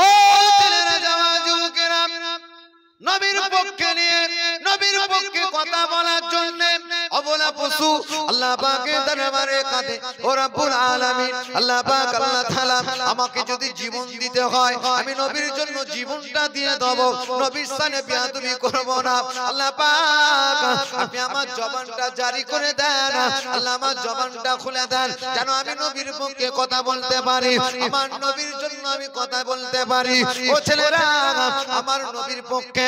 ও ছেলেরা যাওয়া যুবকেরা নবীর পক্ষে নিয়ে নবীর পক্ষে কথা বলার জন্য অবলা পশু আল্লাহ পাকে দরবারে কাঁদে ও রব্বুল আলামিন আল্লাহ পাক আল্লাহ তাআলা আমাকে যদি জীবন দিতে হয় আমি নবীর জন্য জীবনটা দিয়ে দেব নবীর স্থানে বেয়াদবি করব না আল্লাহ পাক আপনি আমার জবানটা জারি করে দেন আল্লাহ আমার জবানটা খুলে দেন যেন আমি নবীর পক্ষে কথা বলতে পারি আমার নবীর জন্য আমি কথা বলতে পারি ও ছেলেরা আমার নবীর পক্ষে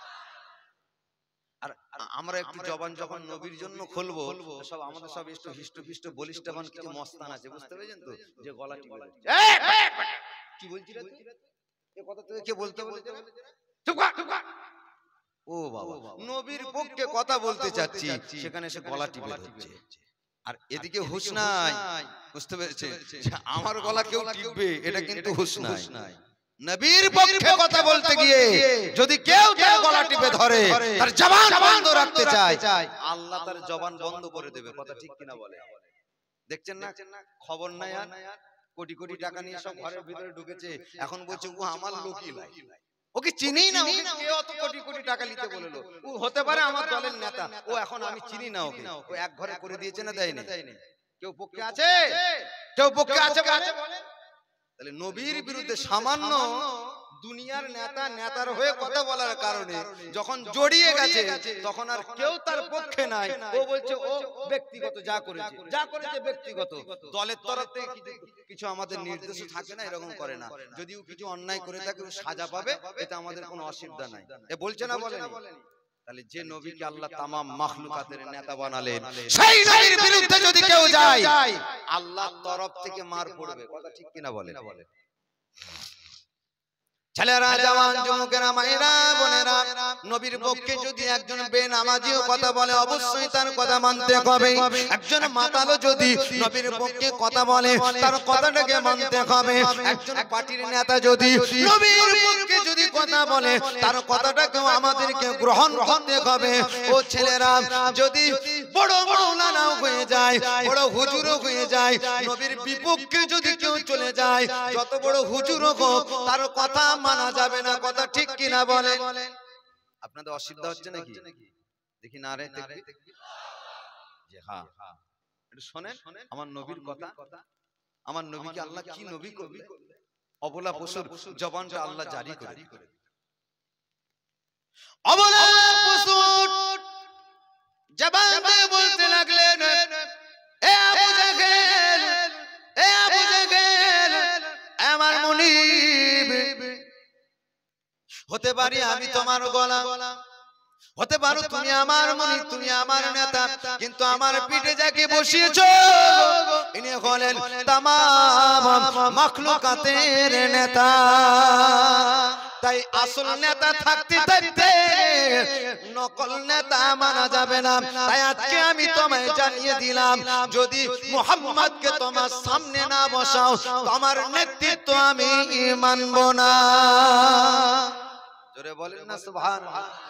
আমরা একটু জবান যখন নবীর জন্য খুলবো সব আমাদের সব একটু হিষ্টপিষ্ট বলিস তখন কিছু মস্তান আছে বুঝতে পেরেছেন তো যে গলা টিপে কি বলছি এ কথা তোকে কে বলতে বলতে চুপ কর ও বাবা নবীর পক্ষে কথা বলতে চাচ্ছি সেখানে সে গলা টিপে ধরছে আর এদিকে হুশ নাই বুঝতে পেরেছে আমার গলা কেউ টিপবে এটা কিন্তু হুশ নাই নবীর পক্ষে কথা বলতে গিয়ে যদি কেউ তার গলা টিপে ধরে তার জবান বন্ধ রাখতে চায় আল্লাহ তার জবান বন্ধ করে দেবে কথা ঠিক কিনা বলে দেখছেন না খবর নাই আর কোটি কোটি টাকা নিয়ে সব ঘরের ভিতরে ঢুকেছে এখন বলছে ও আমার লোকই নাই ওকে চিনি না ওকে কে অত কোটি কোটি টাকা নিতে বললো ও হতে পারে আমার দলের নেতা ও এখন আমি চিনি না ওকে ও এক ঘরে করে দিয়েছে না দেয়নি কেউ পক্ষে আছে কেউ পক্ষে আছে বলেন তাহলে নবীর বিরুদ্ধে সামান্য দুনিয়ার নেতা নেতার হয়ে কথা বলার কারণে যখন জড়িয়ে গেছে তখন আর কেউ তার পক্ষে নাই ও বলছে ও ব্যক্তিগত যা করেছে যা করেছে ব্যক্তিগত দলের তরফ থেকে কিছু আমাদের নির্দেশ থাকে না এরকম করে না যদিও কিছু অন্যায় করে থাকে সাজা পাবে এটা আমাদের কোনো অসুবিধা নাই এ বলছে না বলে না তাহলে যে নবীকে আল্লাহ তামাম মাখলুকাতের নেতা বানালেন সেই নবীর বিরুদ্ধে যদি কেউ যায় আল্লাহর তরফ থেকে মার পড়বে কথা ঠিক কিনা বলে না বলে ছেলেরা জওয়ান যুবকেরা মায়েরা বোনেরা নবীর পক্ষে যদি একজন বেনামাজিও কথা বলে অবশ্যই তার কথা মানতে হবে একজন মাতালও যদি নবীর পক্ষে কথা বলে তার কথাটাকে মানতে হবে একজন পার্টির নেতা যদি নবীর পক্ষে যদি কথা বলে তার কথাটাকেও আমাদেরকে গ্রহণ করতে হবে ও ছেলেরা যদি বড় বড় লানাও হয়ে যায় বড় হুজ হয়ে যায় নবীর বিপক্ষে যদি কেউ চলে যায় যত বড় হুজুর হোক তার কথা মানা যাবে না কথা ঠিক কিনা বলেন আপনাদের অসুবিধা হচ্ছে নাকি দেখি না রে হ্যাঁ, যে হ্যাঁ একটু শোনেন আমার নবীর কথা আমার নবীকে আল্লাহ কি নবী কবি অবলা পশুর জবানটা আল্লাহ জারি করে অবলা পশুর জবান বলতে লাগলেন আমার হতে পারি আমি তোমার গলা হতে পারো তুমি আমার মনি তুমি আমার নেতা কিন্তু আমার পিঠে যাকে বসিয়েছো ইনি হলেন তামাম মখলুকাতের নেতা তাই আসল নেতা থাকতে থাকতে নকল নেতা মানা যাবে না তাই আজকে আমি তোমায় জানিয়ে দিলাম যদি মোহাম্মদকে তোমার সামনে না বসাও তোমার নেতৃত্ব আমি মানব না জোরে বলেন না সুবহানাল্লাহ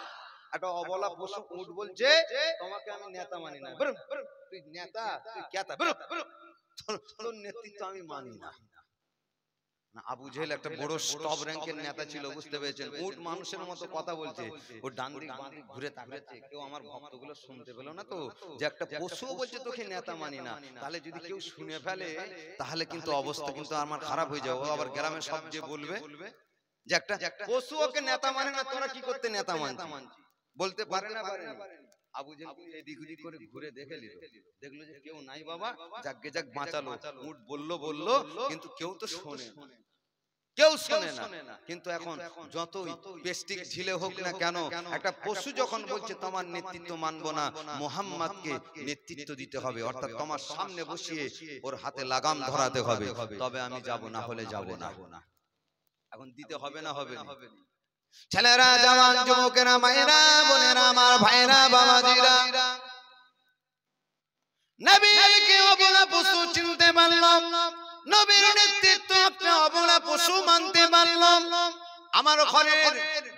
একটা অবলা পশু উঠ বলছে তোমাকে আমি নেতা মানি না তুই নেতা তুই কেতা নেতৃত্ব আমি মানি না আবু একটা বড় স্টপ র্যাঙ্কের নেতা ছিল বুঝতে পেরেছেন উট মানুষের মতো কথা বলছে ও ডান ঘুরে তাকাচ্ছে কেউ আমার ভক্তগুলো শুনতে পেলো না তো যে একটা পশু বলছে তোকে নেতা মানি না তাহলে যদি কেউ শুনে ফেলে তাহলে কিন্তু অবস্থা কিন্তু আমার খারাপ হয়ে যাবে আবার গ্রামের সব যে বলবে যে একটা পশু ওকে নেতা মানে না তোরা কি করতে নেতা মানতে মানছি বলতে পারে না পারে না পশু যখন তোমার নেতৃত্ব মানবো না মোহাম্মদকে নেতৃত্ব দিতে হবে অর্থাৎ তোমার সামনে বসিয়ে ওর হাতে লাগাম ধরাতে হবে তবে আমি যাব না হলে যাব না এখন দিতে হবে না হবে না ছেলেরা জামান যুবকেরা মায়েরা বোনেরা আমার ভাইরা বাবা নবীকে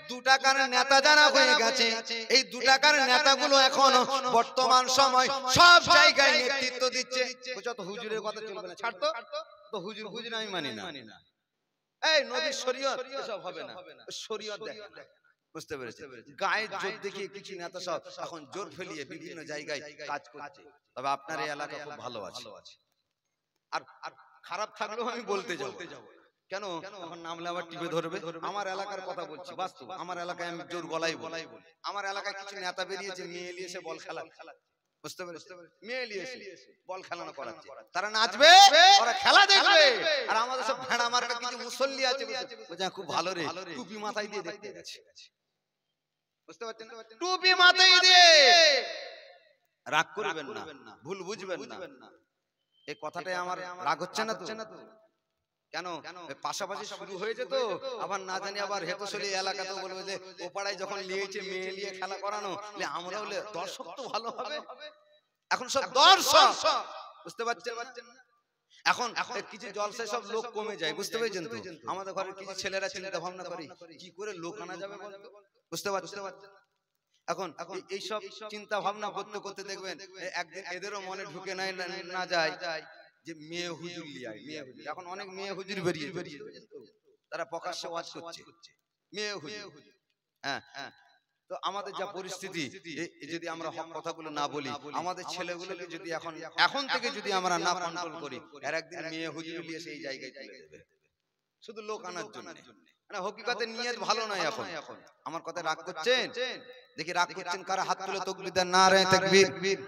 দু টাকার নেতা হয়ে গেছে এই এখন বর্তমান সময় সব জায়গায় নেতৃত্ব দিচ্ছে হুজুরের কথা চলবে না ছাড়তো তো হুজুর হুজুর আমি মানি না এই নবীর শরীয়ত এসব হবে না শরীয়ত দেখেন বুঝতে পেরেছি জোর দেখিয়ে কিছু নেতা সব এখন জোর ফেলিয়ে বিভিন্ন জায়গায় কাজ করছে তবে আপনার এই এলাকা খুব ভালো আছে আর আর খারাপ থাকলেও আমি বলতে যাব কেন এখন নামলে আবার টিপে ধরবে আমার এলাকার কথা বলছি বাস্তব আমার এলাকায় আমি জোর গলাই বলাই বলি আমার এলাকায় কিছু নেতা বেরিয়েছে মেয়ে এলিয়েছে বল খেলা বুঝতে পেরেছি মেয়ে নিয়েছে বল খেলানো করাচ্ছে তারা নাচবে ওরা খেলা দেখবে আর আমাদের সব ভেড়া মুসল্লি আছে বুঝা হ্যাঁ, খুব ভালো রে টুপি মাথায় দিয়ে দেখতে গেছে বুঝতে পারছেন টুপি মাথায় দিয়ে রাগ করবেন না ভুল বুঝবেন না এই কথাটাই আমার রাগ হচ্ছে না তো কেন পাশাপাশি শুরু হয়েছে তো আবার না জানি আবার এলাকা তো বলবে যে ও পাড়ায় যখন নিয়েছে মেয়ে নিয়ে খেলা করানো আমরা হলে দর্শক তো ভালো হবে এখন সব দর্শক বুঝতে পারছেন না এখন এখন কিছু জলসায় সব লোক কমে যায় বুঝতে পেরেছেন তো আমাদের ঘরে কিছু ছেলেরা চিন্তা ভাবনা করে কি করে লোক আনা যাবে বুঝতে পারছেন এখন এখন এইসব চিন্তা ভাবনা করতে করতে দেখবেন একদিন এদেরও মনে ঢুকে নাই না যায় যে মেয়ে হুজুর এখন অনেক মেয়ে হুজুর বেরিয়ে বেরিয়ে তারা প্রকাশ্যে ওয়াজ করছে মেয়ে হুজুর হ্যাঁ হ্যাঁ তো আমাদের যা পরিস্থিতি যদি আমরা হক কথাগুলো না বলি আমাদের যদি এখন এখন থেকে যদি আমরা না কন্ট্রোল করি আর একদিন মেয়ে হুজুর নিয়ে সেই জায়গায় চলে যাবে শুধু লোক আনার জন্য মানে হকিকতে নিয়ে ভালো নয় এখন এখন আমার কথা রাগ করছেন দেখি রাগ করছেন কারা হাত তুলে দেন না রে তকবির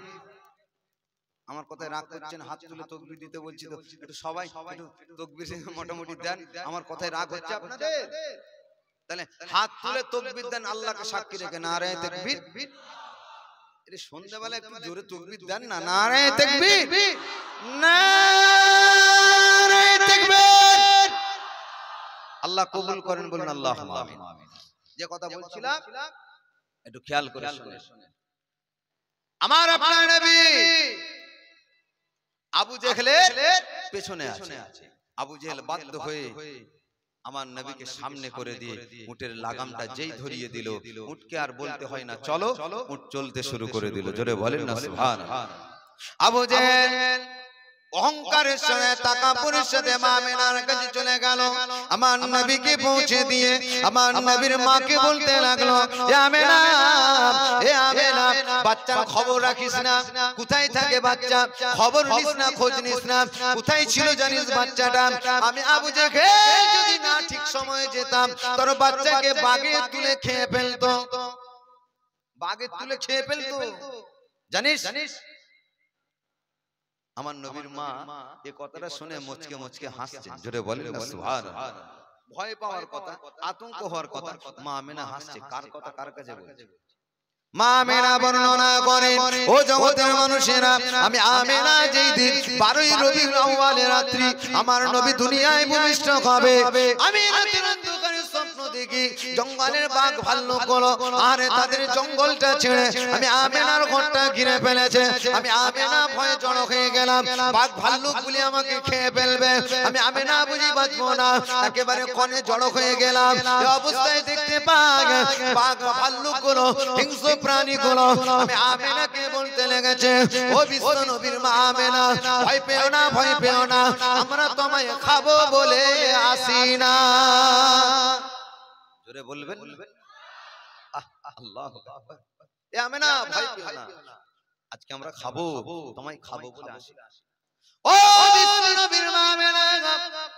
আমার কথায় রাগ করছেন হাত তুলে তকবির দিতে বলছি তো একটু সবাই একটু তকবির মোটামুটি দেন আমার কথায় রাগ হচ্ছে আপনাদের তাহলে হাত তুলে তকবির দেন আল্লাহকে সাক্ষী রেখে না রে তকবির এটা সন্ধ্যাবেলা একটু জোরে তকবির দেন না না রে তকবির না তকবির আল্লাহ কবুল করেন বলেন আল্লাহ আমিন যে কথা বলছিলাম একটু খেয়াল করে শুনে আমার আপনার নবী আবু জেহেলের পেছনে আছে আবু জেহেল বাধ্য হয়ে আমার নবীকে সামনে করে দিয়ে উটের লাগামটা যেই ধরিয়ে দিল উটকে আর বলতে হয় না চলো উট চলতে শুরু করে দিল জোরে বলেন না সুবহান আবু জেহেল অহংকারের সাথে টাকা সাথে মামিনার কাছে চলে গেল আমার নবীকে পৌঁছে দিয়ে আমার নবীর মাকে বলতে লাগলো বাচ্চার খবর রাখিস না কোথায় থাকে বাচ্চা খবর নিস না খোঁজ নিস না কোথায় ছিল জানিস বাচ্চাটা আমি আবু জেখে যদি না ঠিক সময়ে যেতাম তোর বাচ্চাকে বাগে তুলে খেয়ে ফেলতো বাগে তুলে খেয়ে ফেলতো জানিস জানিস আমার নবীর মা এ কথাটা শুনে মুচকে মুচকে হাসছেন জোরে বলেন ভয় পাওয়ার কথা আতঙ্ক হওয়ার কথা মা আমেনা হাসছে কার কথা কার কাছে মা আমেনা বর্ণনা করে ও জগতের মানুষেরা আমি আমেনা যেই দিন বারোই রবি রাত্রি আমার নবী দুনিয়ায় ভূমিষ্ঠ হবে আমি কি জঙ্গলের বাঘ ভালো করো আর তাদের জঙ্গলটা ছেড়ে আমি আমেনার ঘরটা ঘিরে ফেলেছে আমি আমেনা ভয়ে জড়ো হয়ে গেলাম বাঘ ভাল্লুক গুলি আমাকে খেয়ে ফেলবে আমি আমেনা বুঝি বাঁচবো না একেবারে কনে জড়ো হয়ে গেলাম অবস্থায় দেখতে পাগ বাঘ ভাল্লুক গুলো হিংস্র প্রাণী গুলো আমি আমেনাকে বলতে লেগেছে ও বিশ্ব নবীর মা আমেনা ভয় পেও না ভয় পেও না আমরা তোমায় খাবো বলে আসি না জোরে বলবেন আমি না ভাই না আজকে আমরা খাবো তোমায় খাবো বলে আসি ও নবীর মা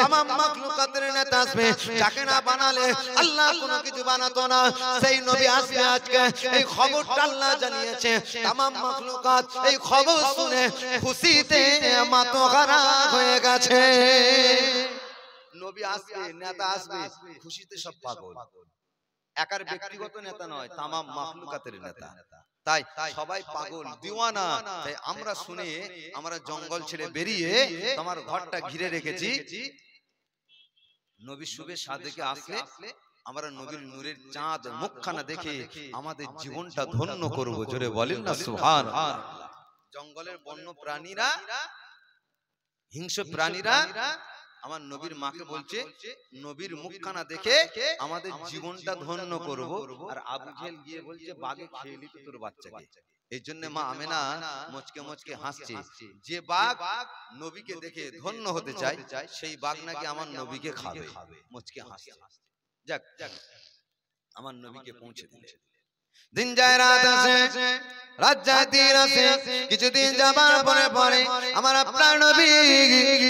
तमाम মাখলুকাতের নেতা আসবে যাকে না বানালে আল্লাহ কোনো কিছু বানাতো না সেই নবী আসবে আজকে এই খবরটা আল্লাহ জানিয়েছে तमाम মাখলুকাত এই খবর শুনে খুশিতে মাতো খারাপ হয়ে গেছে নবী আসবে নেতা আসবে খুশিতে সব পাগল একার ব্যক্তিগত নেতা নয় তামাম মাহলুকাতের নেতা তাই সবাই পাগল দিওয়ানা তাই আমরা শুনে আমরা জঙ্গল ছেড়ে বেরিয়ে তোমার ঘরটা ঘিরে রেখেছি নবী শুভে দেখে আসলে আমরা নবীর নূরের চাঁদ মুখখানা দেখে আমাদের জীবনটা ধন্য করব জোরে বলেন না সুহান জঙ্গলের বন্য প্রাণীরা হিংস্র প্রাণীরা আমার নবীর মাকে বলছে নবীর মুখখানা দেখে আমাদের জীবনটা ধন্য করব আর আবু জেল গিয়ে বলছে বাগে খেয়ে নিতে তোর বাচ্চাকে এই জন্য মা আমেনা মুচকে মুচকে হাসছে যে বাঘ নবীকে দেখে ধন্য হতে চায় সেই বাঘ নাকি আমার নবীকে খাবে মুচকে হাসছে যাক যাক আমার নবীকে পৌঁছে দিলে দিন যায় রাত আসে রাত যায় দিন আসে কিছুদিন যাবার পরে পরে আমার আপনার নবী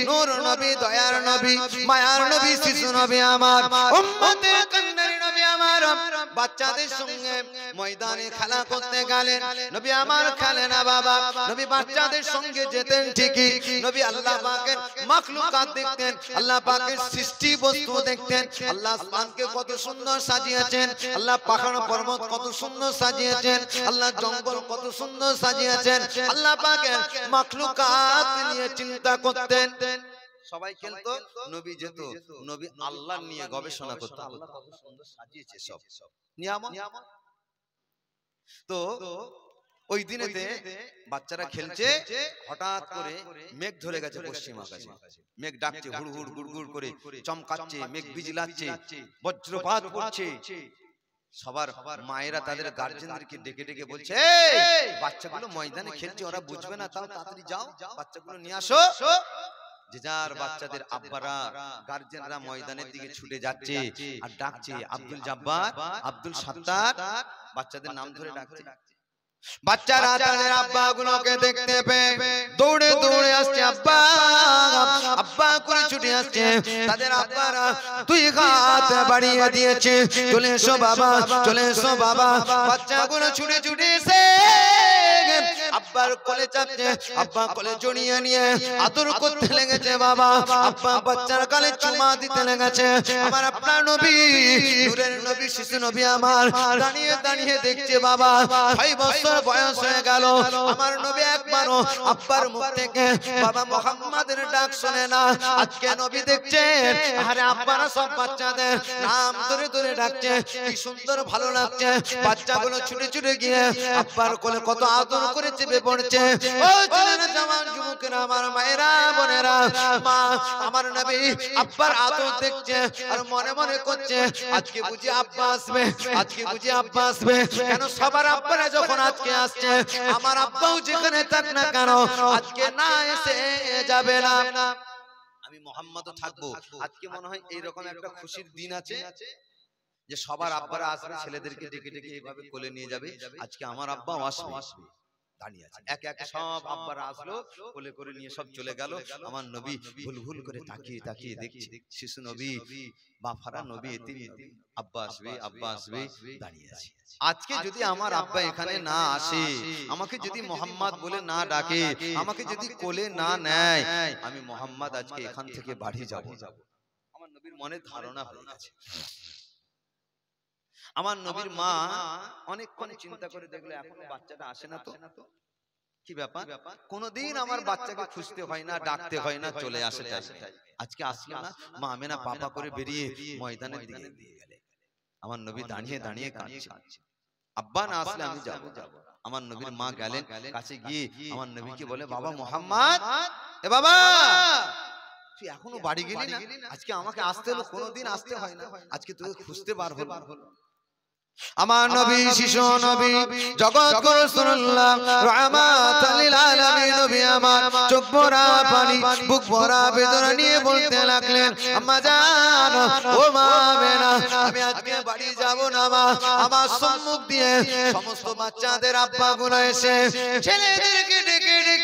নূর নবী দয়ার নবী মায়ার নবী শিশু নবী আমার উম্মতের বাচ্চাদের সঙ্গে ময়দানে খেলা করতে গেলেন নবী আমার খেলে না বাবা নবী বাচ্চাদের সঙ্গে যেতেন ঠিকই নবী আল্লাহ পাকের মখলুকাত দেখতেন আল্লাহ পাকের সৃষ্টি বস্তু দেখতেন আল্লাহ আসমানকে কত সুন্দর সাজিয়েছেন আল্লাহ পাহাড় পর্বত কত সুন্দর সাজিয়েছেন আল্লাহ জঙ্গল কত সুন্দর সাজিয়েছেন আল্লাহ পাকের মখলুকাত নিয়ে চিন্তা করতেন সবাই খেলতো নবী যেত নবী আল্লাহ নিয়ে গবেষণা করতো সাজিয়েছে সব সব তো ওই দিনেতে বাচ্চারা খেলছে হঠাৎ করে মেঘ ধরে গেছে পশ্চিম আকাশে মেঘ ডাকছে হুড় হুড় গুড় গুড় করে চমকাচ্ছে মেঘ বিজলাচ্ছে বজ্রপাত করছে সবার মায়েরা তাদের গার্জেনদেরকে ডেকে ডেকে বলছে বাচ্চাগুলো ময়দানে খেলছে ওরা বুঝবে না তাও তাড়াতাড়ি যাও বাচ্চাগুলো নিয়ে আসো যে যার বাচ্চাদের আব্বারা গার্জেনরা ময়দানের দিকে ছুটে যাচ্ছে আর ডাকছে আব্দুল জাব্বার আব্দুল সাত্তার বাচ্চাদের নাম ধরে ডাকছে বাচ্চারা তাদের আব্বা গুলোকে দেখতে পেয়ে দৌড়ে দৌড়ে আসছে আব্বা আব্বা করে ছুটে আসছে তাদের আব্বারা তুই হাত বাড়িয়ে দিয়েছে চলে এসো বাবা চলে এসো বাবা বাচ্চা গুলো ছুটে ছুটে এসে চাপছে আব্বা জড়িয়ে নিয়ে আদর করতে লেগেছে বাবা আব্বা বাচ্চার কালে চুমা দিতে লেগেছে আমার আপনার নবী নূরের নবী শিশু নবী আমার দাঁড়িয়ে দাঁড়িয়ে দেখছে বাবা বছর বয়স হয়ে গেল আমার নবী একবারও আব্বার মুখ থেকে বাবা মোহাম্মদের ডাক না আজকে নবী দেখছে আরে সব বাচ্চাদের নাম ধরে ধরে ডাকছে কি সুন্দর ভালো লাগছে বাচ্চাগুলো ছুটে ছুটে গিয়ে আব্বার কোলে কত আদর করে পড়ছে ও ছেলেরা জামান যুবকেরা আমার মায়েরা বোনেরা মা আমার নবী আব্বার আদর দেখছে আর মনে মনে করছে আজকে বুঝি আব্বা আসবে আজকে বুঝি আব্বা আসবে কেন সবার আব্বারা যখন আজকে আসছে আমার আব্বাও যেখানে থাক না কেন আজকে না এসে যাবে না আমি মোহাম্মদ থাকবো আজকে মনে হয় এইরকম একটা খুশির দিন আছে যে সবার আব্বারা আসবে ছেলেদেরকে ডেকে ডেকে এইভাবে কোলে নিয়ে যাবে আজকে আমার আব্বাও আসবে আসবে দাঁড়িয়ে আছে এক এক সব আব্বারা আসলো কোলে করে নিয়ে সব চলে গেল আমার নবী ভুল ভুল করে তাকিয়ে তাকিয়ে দেখছি শিশু নবী বাফারা নবী তিনি আব্বা আসবে আব্বা আসবে দাঁড়িয়ে আছে আজকে যদি আমার আব্বা এখানে না আসে আমাকে যদি মোহাম্মদ বলে না ডাকে আমাকে যদি কোলে না নেয় আমি মোহাম্মদ আজকে এখান থেকে বাড়ি যাব আমার নবীর মনে ধারণা হয়ে গেছে আমার নবীর মা অনেকক্ষণ চিন্তা করে দেখলো এখনো বাচ্চাটা আসে না তো কি ব্যাপার কোনদিন আমার বাচ্চাকে খুঁজতে হয় না ডাকতে হয় না চলে আসে আজকে আসলো না মা মেনা পাপা করে বেরিয়ে ময়দানে দিয়ে গেলে আমার নবী দাঁড়িয়ে দাঁড়িয়ে কাঁদছে আব্বা না আসলে আমি যাব আমার নবীর মা গেলেন কাছে গিয়ে আমার নবীকে বলে বাবা মোহাম্মদ এ বাবা তুই এখনো বাড়ি গেলি না আজকে আমাকে আসতে হলো কোনোদিন আসতে হয় না আজকে তুই খুঁজতে বার হলো আমার নবী শিশু নবী জগৎ চোখ ভরা পানি বুক ভরা বেদনা নিয়ে বলতে লাগলেন আম্মা জান ও মা আমি আজকে বাড়ি যাব না মা আমার সম্মুখ দিয়ে সমস্ত বাচ্চাদের আব্বা গুলো এসে ছেলেদেরকে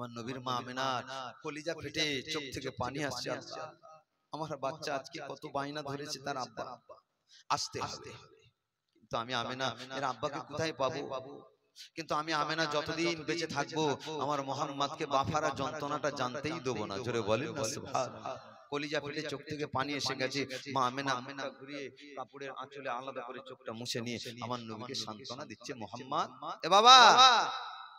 আমার নবীর মা আমিনার কলিজা ফেটে চোখ থেকে পানি আসছে আমার বাচ্চা আজকে কত বাইনা ধরেছে তার আব্বা আসতে আসতে কিন্তু আমি আমিনা এর আব্বাকে কোথায় পাবো কিন্তু আমি আমেনা যতদিন বেঁচে থাকবো আমার কে বাফারা যন্ত্রণাটা জানতেই দেবো না জোরে বলেন কলিজা ফেলে চোখ থেকে পানি এসে গেছে মা আমেনা আমেনা ঘুরিয়ে কাপড়ের আঁচলে আলাদা করে চোখটা মুছে নিয়ে আমার নবীকে সান্ত্বনা দিচ্ছে মোহাম্মদ এ বাবা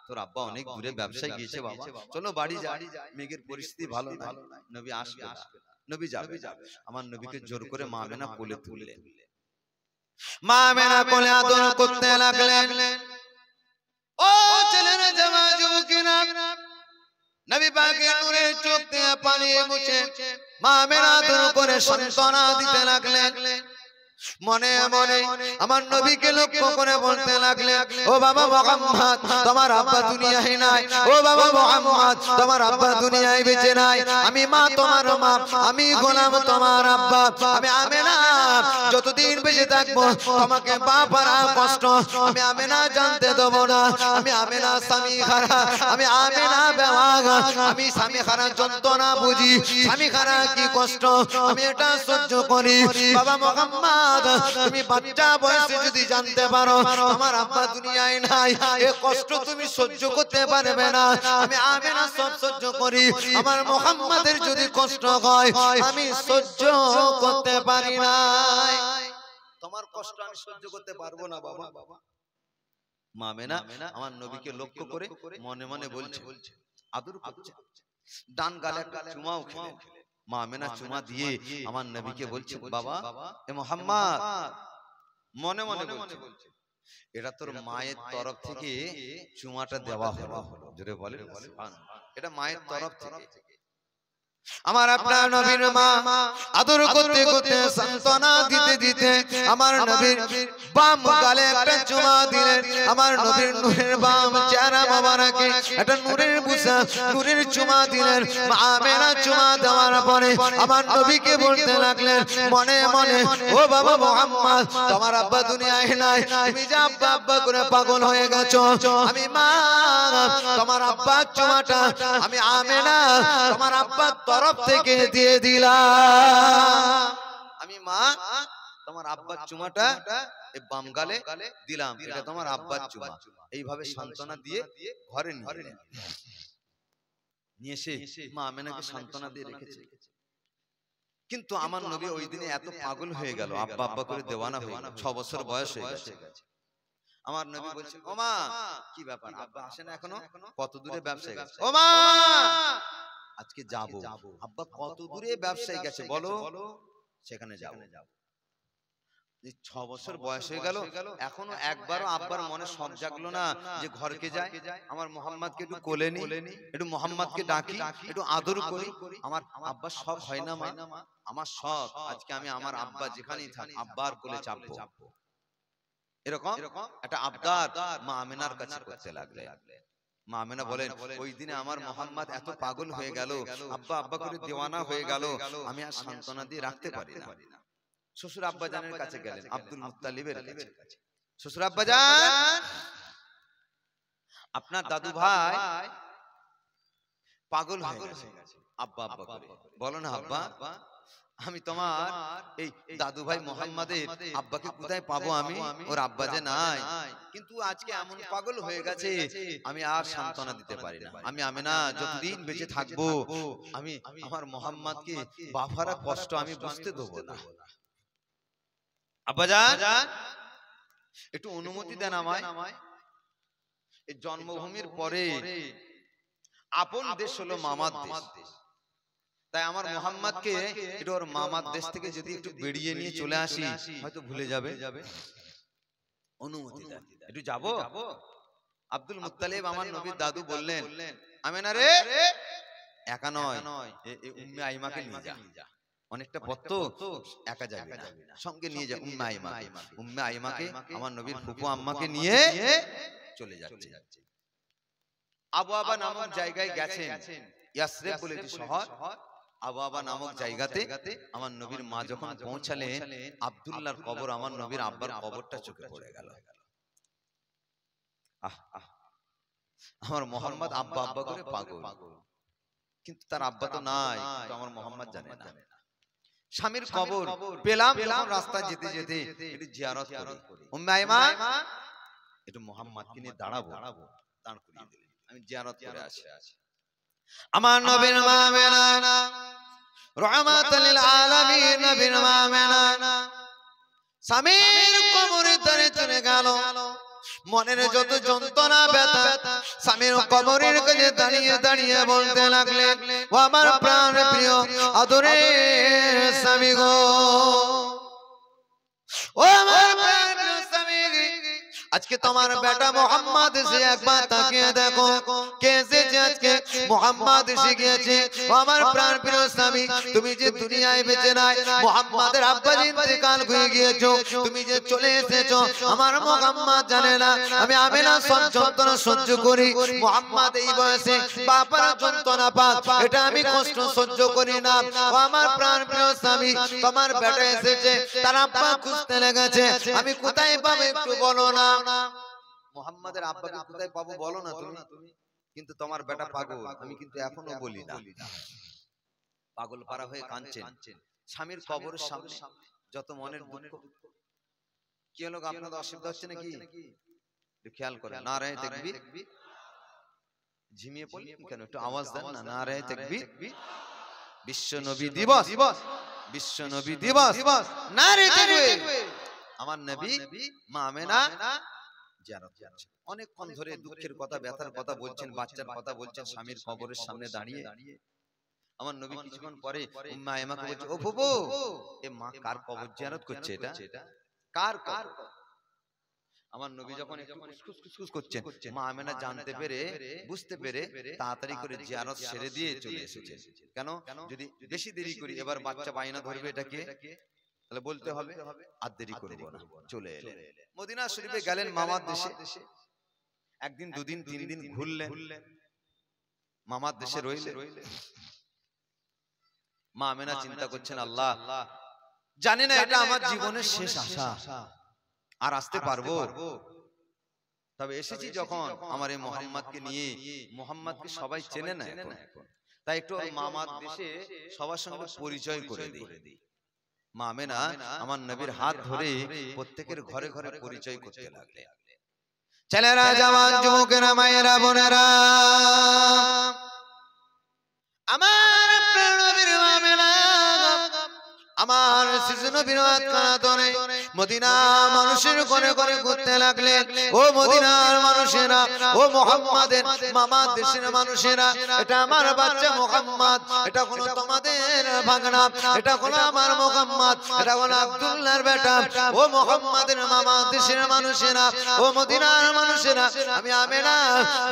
তোর আব্বা অনেক দূরে ব্যবসায় গিয়েছে বাবা চলো বাড়ি যা মেঘের পরিস্থিতি ভালো না নবী আসবে নবী যাবে আমার নবীকে জোর করে মা মেনা কোলে তুললেন মা মেনা কোলে আদর করতে লাগলেন ও ছেলেরা জামা যুবকেরা নবী পাকের দূরে চোখ দিয়ে পানি মুছে মা মেনা আদর করে সন্তানা দিতে লাগলেন মনে মনে আমার নবীকে লক্ষ্য করে বলতে লাগলে ও বাবা মোহাম্মদ তোমার আব্বা দুনিয়ায় নাই ও বাবা মোহাম্মদ তোমার আব্বা দুনিয়ায় বেঁচে নাই আমি মা তোমার মা আমি গোলাম তোমার আব্বা আমি আমি না যতদিন বেঁচে থাকবো তোমাকে বাবার কষ্ট আমি আমি না জানতে দেবো না আমি আমি না স্বামী খারা আমি আমি না ব্যবহার আমি স্বামী খারা যন্ত্রণা বুঝি স্বামী খারা কি কষ্ট আমি এটা সহ্য করি বাবা মোহাম্মদ তুমি বাচ্চা বয়সে যদি জানতে পারো আমার আব্বা দুনিয়ায় নাই এ কষ্ট তুমি সহ্য করতে পারবে না আমি আমেনা সব সহ্য করি আমার মোহাম্মদের যদি কষ্ট হয় আমি সহ্য করতে পারি না তোমার কষ্ট আমি সহ্য করতে পারবো না বাবা বাবা মামেনা আমার নবীকে লক্ষ্য করে মনে মনে বলছে বলছে আদর করছে ডান গালে চুমাও খেলে মা আমেনা চুমা দিয়ে আমার নবীকে বলছে বাবা এ মোহাম্মদ মনে মনে বলছে এটা তোর মায়ের তরফ থেকে চুমাটা দেওয়া হলো জোরে বলে এটা মায়ের তরফ থেকে আমার আপনার নবীর মা আদর করতে করতে সান্তনা দিতে দিতে আমার নবীর বাম গালে একটা চুমা দিলেন আমার নবীর নূরের বাম চেহারা মোবারকে একটা নূরের বুসা নূরের চুমা দিলেন আমেরা চুমা দেওয়ার পরে আমার নবীকে বলতে লাগলেন মনে মনে ও বাবা মোহাম্মদ তোমার আব্বা দুনিয়ায় নাই তুমি যা আব্বা আব্বা করে পাগল হয়ে গেছো আমি মা তোমার আব্বা চুমাটা আমি আমেনা তোমার আব্বা তরফ থেকে দিয়ে দিলাম আমি মা তোমার আব্বার চুমাটা বাম গালে দিলাম এটা তোমার আব্বার চুমা এইভাবে সান্ত্বনা দিয়ে ঘরে নিয়ে এসে মা দিয়ে কিন্তু আমার নবী ওই দিনে এত পাগল হয়ে গেল আব্বা আব্বা করে দেওয়ানা হয়ে ছ বছর বয়স হয়ে গেছে আমার নবী বলছে কি ব্যাপার আব্বা আসে না এখনো কত দূরে ব্যবসায় গেছে মা আজকে যাব আব্বা কত দূরে ব্যবসায়ী গেছে বলো সেখানে যাব ছ বছর বয়স হয়ে গেল এখনো একবারও আব্বার মনে সব জাগলো না যে ঘরকে যায় আমার মোহাম্মদকে একটু কোলে নি একটু মোহাম্মদকে ডাকি একটু আদর করি আমার শখ হয় না মা আমার আজকে আমি আমার আব্বা যেখানেই থাক আব্বার কোলে চাপবো এরকম একটা আবদার মা আমিনার কাছে করতে লাগলে মা আমেনা বলেন ওই দিনে আমার মোহাম্মদ এত পাগল হয়ে গেল আব্বা আব্বা করে দেওয়ানা হয়ে গেল আমি আর সান্ত্বনা দিয়ে রাখতে পারি না শ্বশুর কাছে গেলেন আব্দুল কাছে শ্বশুর আপনার দাদু ভাই পাগল হয়ে গেছে আব্বা আব্বা বলো না আব্বা আমি তোমার এই দাদু ভাই মোহাম্মদের আব্বাকে কোথায় পাবো আমি ওর আব্বা যে নাই কিন্তু আজকে এমন পাগল হয়ে গেছে আমি আর সান্ত্বনা দিতে পারি না আমি আমি না যতদিন বেঁচে থাকবো আমি আমার মোহাম্মদকে বাফারা কষ্ট আমি বুঝতে দেবো না আব্বা যান একটু অনুমতি দেন আমায় এই জন্মভূমির পরে আপন দেশ হলো মামার দেশ তাই আমার মোহাম্মদকে এটা ওর মামার দেশ থেকে যদি একটু বেরিয়ে নিয়ে চলে আসি হয়তো ভুলে যাবে অনুমতি একটু যাব আব্দুল মুতালিব আমার নবীর দাদু বললেন আমি না রে একা নয় উম্মে আইমাকে নিয়ে যা অনেকটা পথ তো একা যাবে সঙ্গে নিয়ে যা উম্মে আইমা উম্মে আইমাকে আমার নবীর ফুপু আম্মাকে নিয়ে চলে যাচ্ছে আবু আবা নামক জায়গায় গেছেন ইয়াসরে বলে যে শহর আবাবা নামক জায়গাতে আমার নবীর মা যখন পৌঁছালেন আবদুল্লাহর কবর আমার নবীর আব্বার কবরটা চোখে পড়ে গেল আমার মোহাম্মদ আব্বা আব্বা করে পাগল কিন্তু তার আব্বা তো নাই আমার মোহাম্মদ জানে না স্বামীর কবর পেলাম পেলাম রাস্তা যেতে যেতে একটু জিয়ারত করি উম্মে একটু মোহাম্মদকে নিয়ে দাঁড়াবো দাঁড়াবো দাঁড় করিয়ে দিলেন আমি জিয়ারত করে আসি আমার নবীর মা মেলানা রহমাতালিল আলামিন নবীর মা মেলানা স্বামীর কোমরে ধরে চলে গেল মনের যত যন্ত্রণা ব্যথা স্বামীর কবরের কাছে দাঁড়িয়ে দাঁড়িয়ে বলতে লাগলে ও আমার প্রাণ প্রিয় আদরে স্বামী গো ও আমার আজকে তোমার বেটা মোহাম্মদ সে একবার তাকিয়ে দেখো কেসে এসেছে আজকে মোহাম্মদ এসে গিয়েছে আমার প্রাণ প্রিয় স্বামী তুমি যে দুনিয়ায় বেঁচে নাই মোহাম্মদের আব্বা ইন্তেকাল হয়ে গিয়েছো তুমি যে চলে এসেছো আমার মোহাম্মদ জানে না আমি না সব যন্ত্রণা সহ্য করি মোহাম্মদ এই বয়সে বাবার যন্ত্রণা পাক এটা আমি কষ্ট সহ্য করি না আমার প্রাণ প্রিয় স্বামী তোমার বেটা এসেছে তার আব্বা খুঁজতে লেগেছে আমি কোথায় পাবো একটু বলো না দাও না মোহাম্মদের আব্বাকে কোথায় পাবো বলো না তুমি কিন্তু তোমার বেটা পাগল আমি কিন্তু এখনো বলি না পাগল পাড়া হয়ে কাঁদছেন স্বামীর কবর সামনে যত মনের দুঃখ কি হলো আপনাদের অসুবিধা হচ্ছে নাকি খেয়াল করে না রে দেখবি ঝিমিয়ে পড়লেন কেন একটু আওয়াজ দেন না না রে দেখবি বিশ্ব নবী দিবস দিবস বিশ্ব নবী দিবস না রে আমার নবী মামেনা অনেকক্ষণ ধরে দুঃখের কথা ব্যথার কথা বলছেন বাচ্চার কথা বলছেন স্বামীর কবরের সামনে দাঁড়িয়ে আমার নবী কিছুক্ষণ পরে মা এমাকে বলছে ও ফুবু এ মা কার কবর জিয়ারত করছে এটা কার কার আমার নবী যখন একটু খুসখুস করছেন মা আমেনা জানতে পেরে বুঝতে পেরে তাড়াতাড়ি করে জিয়ারত সেরে দিয়ে চলে এসেছে কেন যদি বেশি দেরি করি এবার বাচ্চা বায়না ধরবে এটাকে তাহলে বলতে হবে আর দেরি করবো না চলে এলেন মদিনা শরীফে গেলেন মামার দেশে একদিন দুদিন তিন দিন ঘুরলেন মামার দেশে রইলে মা আমেনা চিন্তা করছেন আল্লাহ জানি না এটা আমার জীবনের শেষ আশা আর আসতে পারবো তবে এসেছি যখন আমার এই মোহাম্মদকে নিয়ে মোহাম্মদকে সবাই চেনে না তাই একটু মামার দেশে সবার সঙ্গে পরিচয় করে দিই মামেনা আমার নবীর হাত ধরে প্রত্যেকের ঘরে ঘরে পরিচয় করতে লাগলে ছেলেরা জামান যুবকেরা মায়েরা বোনেরা আমার নবীর মামেনা আমার সিজন বিরাট কানাতনে মদিনা মানুষের করে করে ঘুরতে লাগলে ও মদিনার মানুষেরা ও মোহাম্মদের মামা দেশের মানুষেরা এটা আমার বাচ্চা মোহাম্মদ এটা কোনো তোমাদের ভাগনা এটা কোনো আমার মোহাম্মদ এটা কোনো আব্দুল্লাহর বেটা ও মোহাম্মদের মামা দেশের মানুষেরা ও মদিনার মানুষেরা আমি আমি না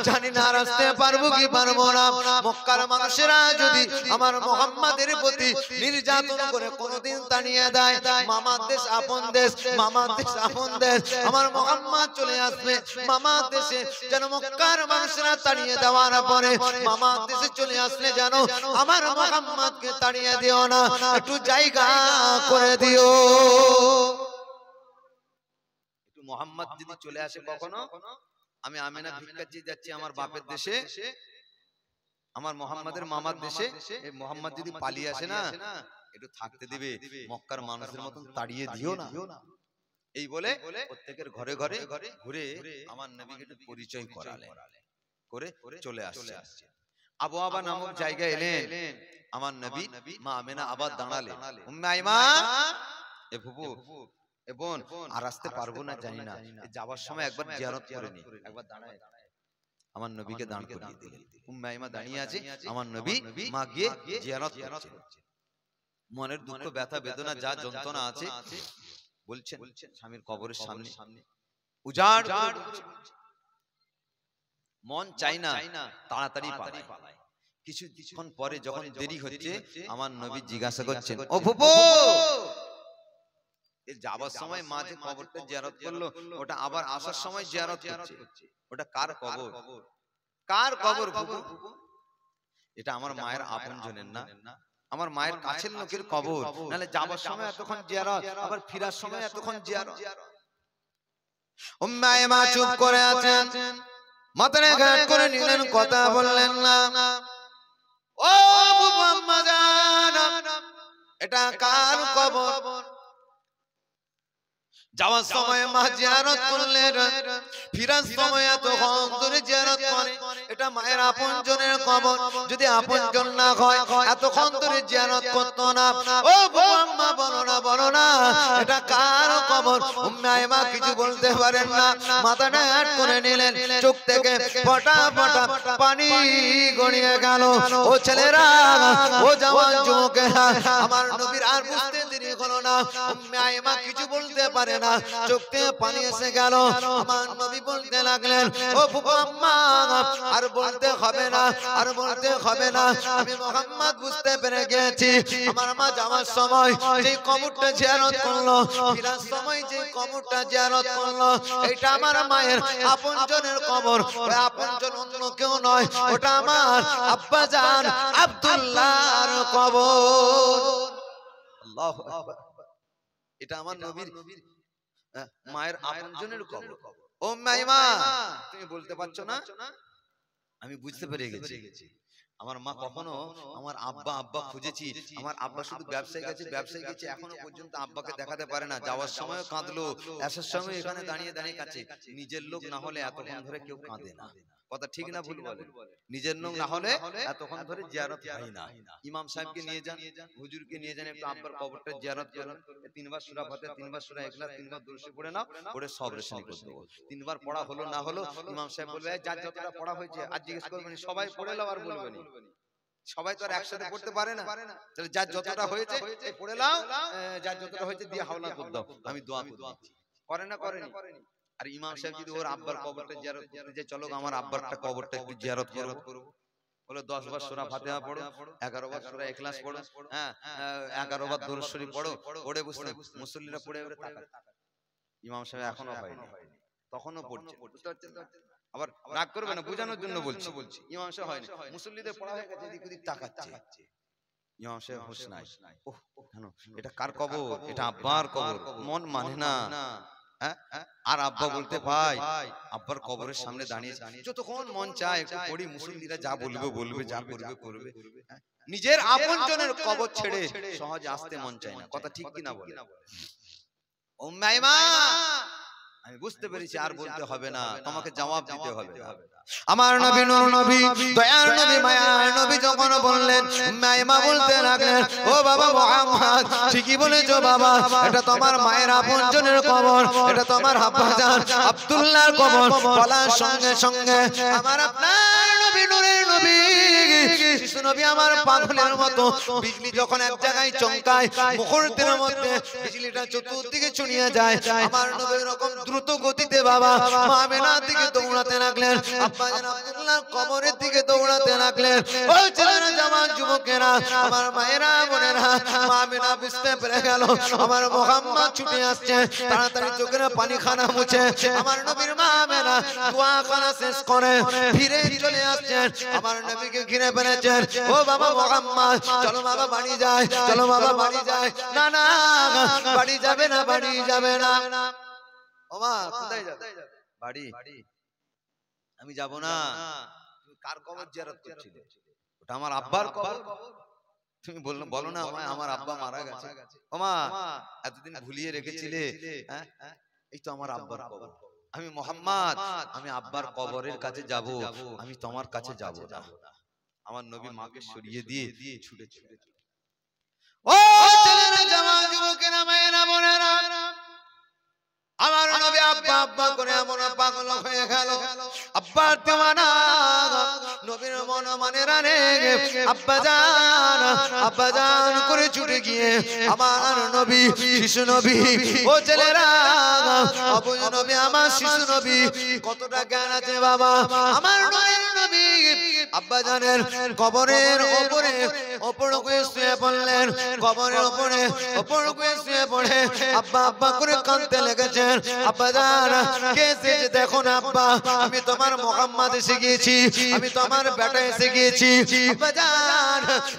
জানি না রাস্তে পারবো কি পারবো না মক্কার মানুষেরা যদি আমার মোহাম্মদের প্রতি নির্যাতন করে কোনো কদিন তানিয়ে দেয় মামার দেশ আপন দেশ মামার দেশ আপন দেশ আমার মোহাম্মদ চলে আসবে মামার দেশে যেন মক্কার মানুষরা তাড়িয়ে দেওয়ার পরে মামার দেশে চলে আসলে যেন আমার মোহাম্মদকে তাড়িয়ে দিও না একটু জায়গা করে দিও মোহাম্মদ যদি চলে আসে কখনো আমি আমেনা ভিক্ষাজি যাচ্ছি আমার বাপের দেশে আমার মোহাম্মদের মামার দেশে মোহাম্মদ যদি পালিয়ে আসে না একটু থাকতে দিবে মক্কার মানুষের মতন তাড়িয়ে দিও না এই বলে প্রত্যেকের ঘরে ঘরে ঘুরে আমার নবীকে একটু পরিচয় করালে করে চলে আসছে আবু আবা নামক জায়গায় এলেন আমার নবী মা আমেনা আবার দাঁড়ালে উম্মে আইমা এ ফুপু এ বোন আর আসতে পারবো না জানি না যাওয়ার সময় একবার জিয়ারত করে নি একবার দাঁড়ায় আমার নবীকে দাঁড় করিয়ে দিলেন উম্মে আইমা দাঁড়িয়ে আছে আমার নবী মা গিয়ে জিয়ারত করছে মনের দুঃখ ব্যথা বেদনা যা যন্ত্রণা আছে বলছেন স্বামীর কবরের সামনে উজাড় মন চাই না তাড়াতাড়ি পালায় কিছু কিছুক্ষণ পরে যখন দেরি হচ্ছে আমার নবী জিজ্ঞাসা করছেন ও ভুবো যাবার সময় মা যে কবরটা জিয়ারত করলো ওটা আবার আসার সময় জিয়ারত করছে ওটা কার কবর কার কবর এটা আমার মায়ের আপন জনের না আমার মায়ের কাছের লোকের কবর নাহলে যাবার সময় এতক্ষণ জিয়ারত আবার ফিরার সময় এতক্ষণ জিয়ারত উম্মায়ে মা চুপ করে আছেন মাথায় ঘাট করে নিলেন কথা বললেন না ও বুবু আম্মা এটা কার কবর যাওয়ার সময় মা জিয়ারত করলে ফিরার সময় এত ধরে জিয়ারত করে এটা মায়ের আপন জনের কবর যদি আপন জন না হয় এত খন্দরে জিয়ারত করত না ও আম্মা বলো না বলো না এটা কার কবর উম্মায় মা কিছু বলতে পারেন না মাথা নাট করে নিলেন চোখ থেকে ফটা ফটা পানি গড়িয়ে গেল ও ছেলেরা ও জওয়ান যুবকেরা আমার নবীর আর বুঝতে দেরি হলো না উম্মায় মা কিছু বলতে পারে না চোখ থেকে পানি এসে গেল আমার নবী বলতে লাগলেন ও আম্মা আর বলতে হবে না আর বলতে হবে না আমি মোহাম্মদ বুঝতে পেরে গেছি আমার মা যাওয়ার সময় যে কবরটা জিয়ারত করলো ফিরার সময় যে কবরটা জিয়ারত করলো এটা আমার মায়ের আপনজনের কবর ওই আপনজন অন্য কেউ নয় ওটা আমার আব্বা জান আব্দুল্লাহর কবর আল্লাহু আকবার এটা আমার নবীর মায়ের আপনজনের কবর ও মাইমা তুমি বলতে পারছো না আমি বুঝতে পেরে গেছি আমার মা কখনো আমার আব্বা আব্বা খুঁজেছি আমার আব্বা শুধু ব্যবসায়ী গেছে ব্যবসায়ী গেছে এখনো পর্যন্ত আব্বাকে দেখাতে পারে না যাওয়ার সময় কাঁদলো আচ্ছা, আসার সময় এখানে দাঁড়িয়ে দাঁড়িয়ে কাছে নিজের লোক না হলে এতক্ষণ ধরে কেউ কাঁদে না কথা ঠিক না ভুল বলে নিজের লোক না হলে এতক্ষণ ধরে জিয়ারত হয় না ইমাম সাহেবকে নিয়ে যান হুজুরকে নিয়ে যান একটু আব্বার কবরটা জিয়ারত করেন তিনবার সূরা ফাতিহা তিনবার সূরা ইখলাস তিনবার দুরুসি পড়ে নাও পড়ে সব রেশনি করতে দেবো তিনবার পড়া হলো না হলো ইমাম সাহেব বলবে যার যতটা পড়া হয়েছে আর জিজ্ঞেস করবেন সবাই পড়ে নাও আর বলবেন সবাই তো আর একসাথে পড়তে পারে না তাহলে যার যতটা হয়েছে পড়ে নাও যার যতটা হয়েছে দিয়ে হাওলা করে দাও আমি দোয়া করে না আর ইমাম সাহেব যদি ওর আব্বার কবরটা জিয়ারত করতে যে চলো আমার আব্বারটা কবরটা একটু জিয়ারত বলে বার সূরা পড়ো বার পড়ো হ্যাঁ বার পড়ো পড়ে মুসল্লিরা পড়ে ইমাম সাহেব এখনো হয়নি তখনও পড়ছে বুঝতে পারছেন আবার রাগ করবে না বোঝানোর জন্য বলছি বলছি ইমাম সাহেব হয় না মুসল্লিদের পড়া হয়ে গেছে দিক তাকাচ্ছে ইমাম সাহেব হোশ নাই ওহ কেন এটা কার কবর এটা আব্বার কবর মন মানে না মানে হ্যাঁ, হ্যাঁ? আর আব্বা বলতে আব্বার কবরের সামনে দাঁড়িয়ে যতক্ষণ মন চায় পড়ি মুসল্লিরা যা বলবে বলবে যা করবে করবে হ্যাঁ? নিজের আপনজনের কবর ছেড়ে সহজে আসতে মন চায় না কথা ঠিক কিনা বলে উম্মাইমা বুঝতে পেরেছি আর বলতে হবে না তোমাকে জবাব দিতে হবে আমার নবী নূর নবী দয়ার নবী মায়ার নবী যখন বললেন বলতে লাগলেন ও বাবা মুহাম্মদ ঠিকই বলেছো বাবা এটা তোমার মায়ের আপনজনের কবর এটা তোমার হাফাজান আব্দুল্লাহর কবর বলার সঙ্গে সঙ্গে আমার আপনার নবী নূরের নবী শিশু নবী আমার পাগলের মতো বিজলি যখন এক জায়গায় চমকায় মুহূর্তের মধ্যে বিজলিটা চতুর্দিকে যায় আমার দ্রুত গতিতে বাবা দিকে দৌড়াতে লাগলেন আব্বা জান আব্দুল্লাহ কবরের দিকে দৌড়াতে লাগলেন ওই যুবকেরা আমার মায়েরা বোনেরা বুঝতে পেরে গেল আমার মোহাম্মদ ছুটে আসছে তাড়াতাড়ি চোখের পানি খানা মুছে আমার নবীর দোয়া খানা শেষ করে ফিরে চলে আসছেন আমার নবীকে ঘিরে ও বাবা মোহাম্মদ চলো বাবা বাড়ি যায় চলো বাবা বাড়ি যায় না না বাড়ি যাবে না বাড়ি যাবে না কোথায় যাবে বাড়ি আমি যাব না কার কবর জিয়ারত করছিল ওটা আমার আব্বার কবর তুমি বললো বলো না আমায় আমার আব্বা মারা গেছে মা এতদিন ভুলিয়ে রেখেছিলে হ্যাঁ? হ্যাঁ? এই তো আমার আব্বার কবর আমি মোহাম্মদ আমি আব্বার কবরের কাছে যাব আমি তোমার কাছে যাব না আমার নবী মাকে সরিয়ে দিয়ে ছুটে ছুটে ও ছেলেরা জামা বোনেরা আমার নবী আব্বা আব্বা করে এমন পাগল হয়ে গেল নবীর মন মানে রানে আব্বা আব্বা করে ছুটে গিয়ে আমার নবী শিশু নবী ও নবী আমার শিশু নবী কতটা জ্ঞান আছে বাবা আমার নবী আব্বা কবরের ওপরে ওপর শুয়ে পড়লেন কবরের ওপরে ওপর শুয়ে পড়ে আব্বা আব্বা করে কাঁদতে লেগেছেন আব্বা জান দেখো না আব্বা আমি তোমার মোহাম্মদ এসে আমি তোমার বেটা এসে গিয়েছি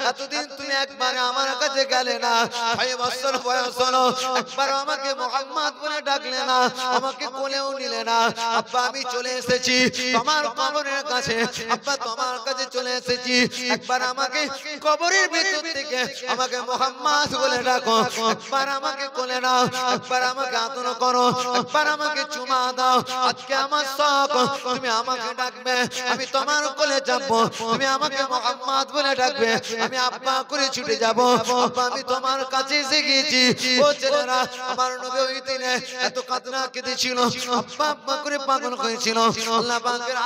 এতদিন তুমি একবার আমার কাছে গেলে না ছয় বছর বয়স হলো একবার আমাকে মোহাম্মদ বলে ডাকলে না আমাকে কোলেও নিলে না আব্বা আমি চলে এসেছি তোমার কবরের কাছে আব্বা তোমার কাছে কাছে চলে এসেছি একবার আমাকে কবরের ভেতর থেকে আমাকে মোহাম্মদ বলে ডাকো একবার আমাকে কোলে নাও একবার আমাকে আদর করো একবার আমাকে চুমা দাও আজকে আমার শখ তুমি আমাকে ডাকবে আমি তোমার কোলে যাবো তুমি আমাকে মোহাম্মদ বলে ডাকবে আমি আব্বা করে ছুটে যাব আব্বা আমি তোমার কাছে এসে গিয়েছি ও ছেলেরা আমার নবী ওই দিনে এত কাঁদনা কেঁদে ছিল আব্বা আব্বা করে পাগল হয়েছিল আল্লাহ পাকের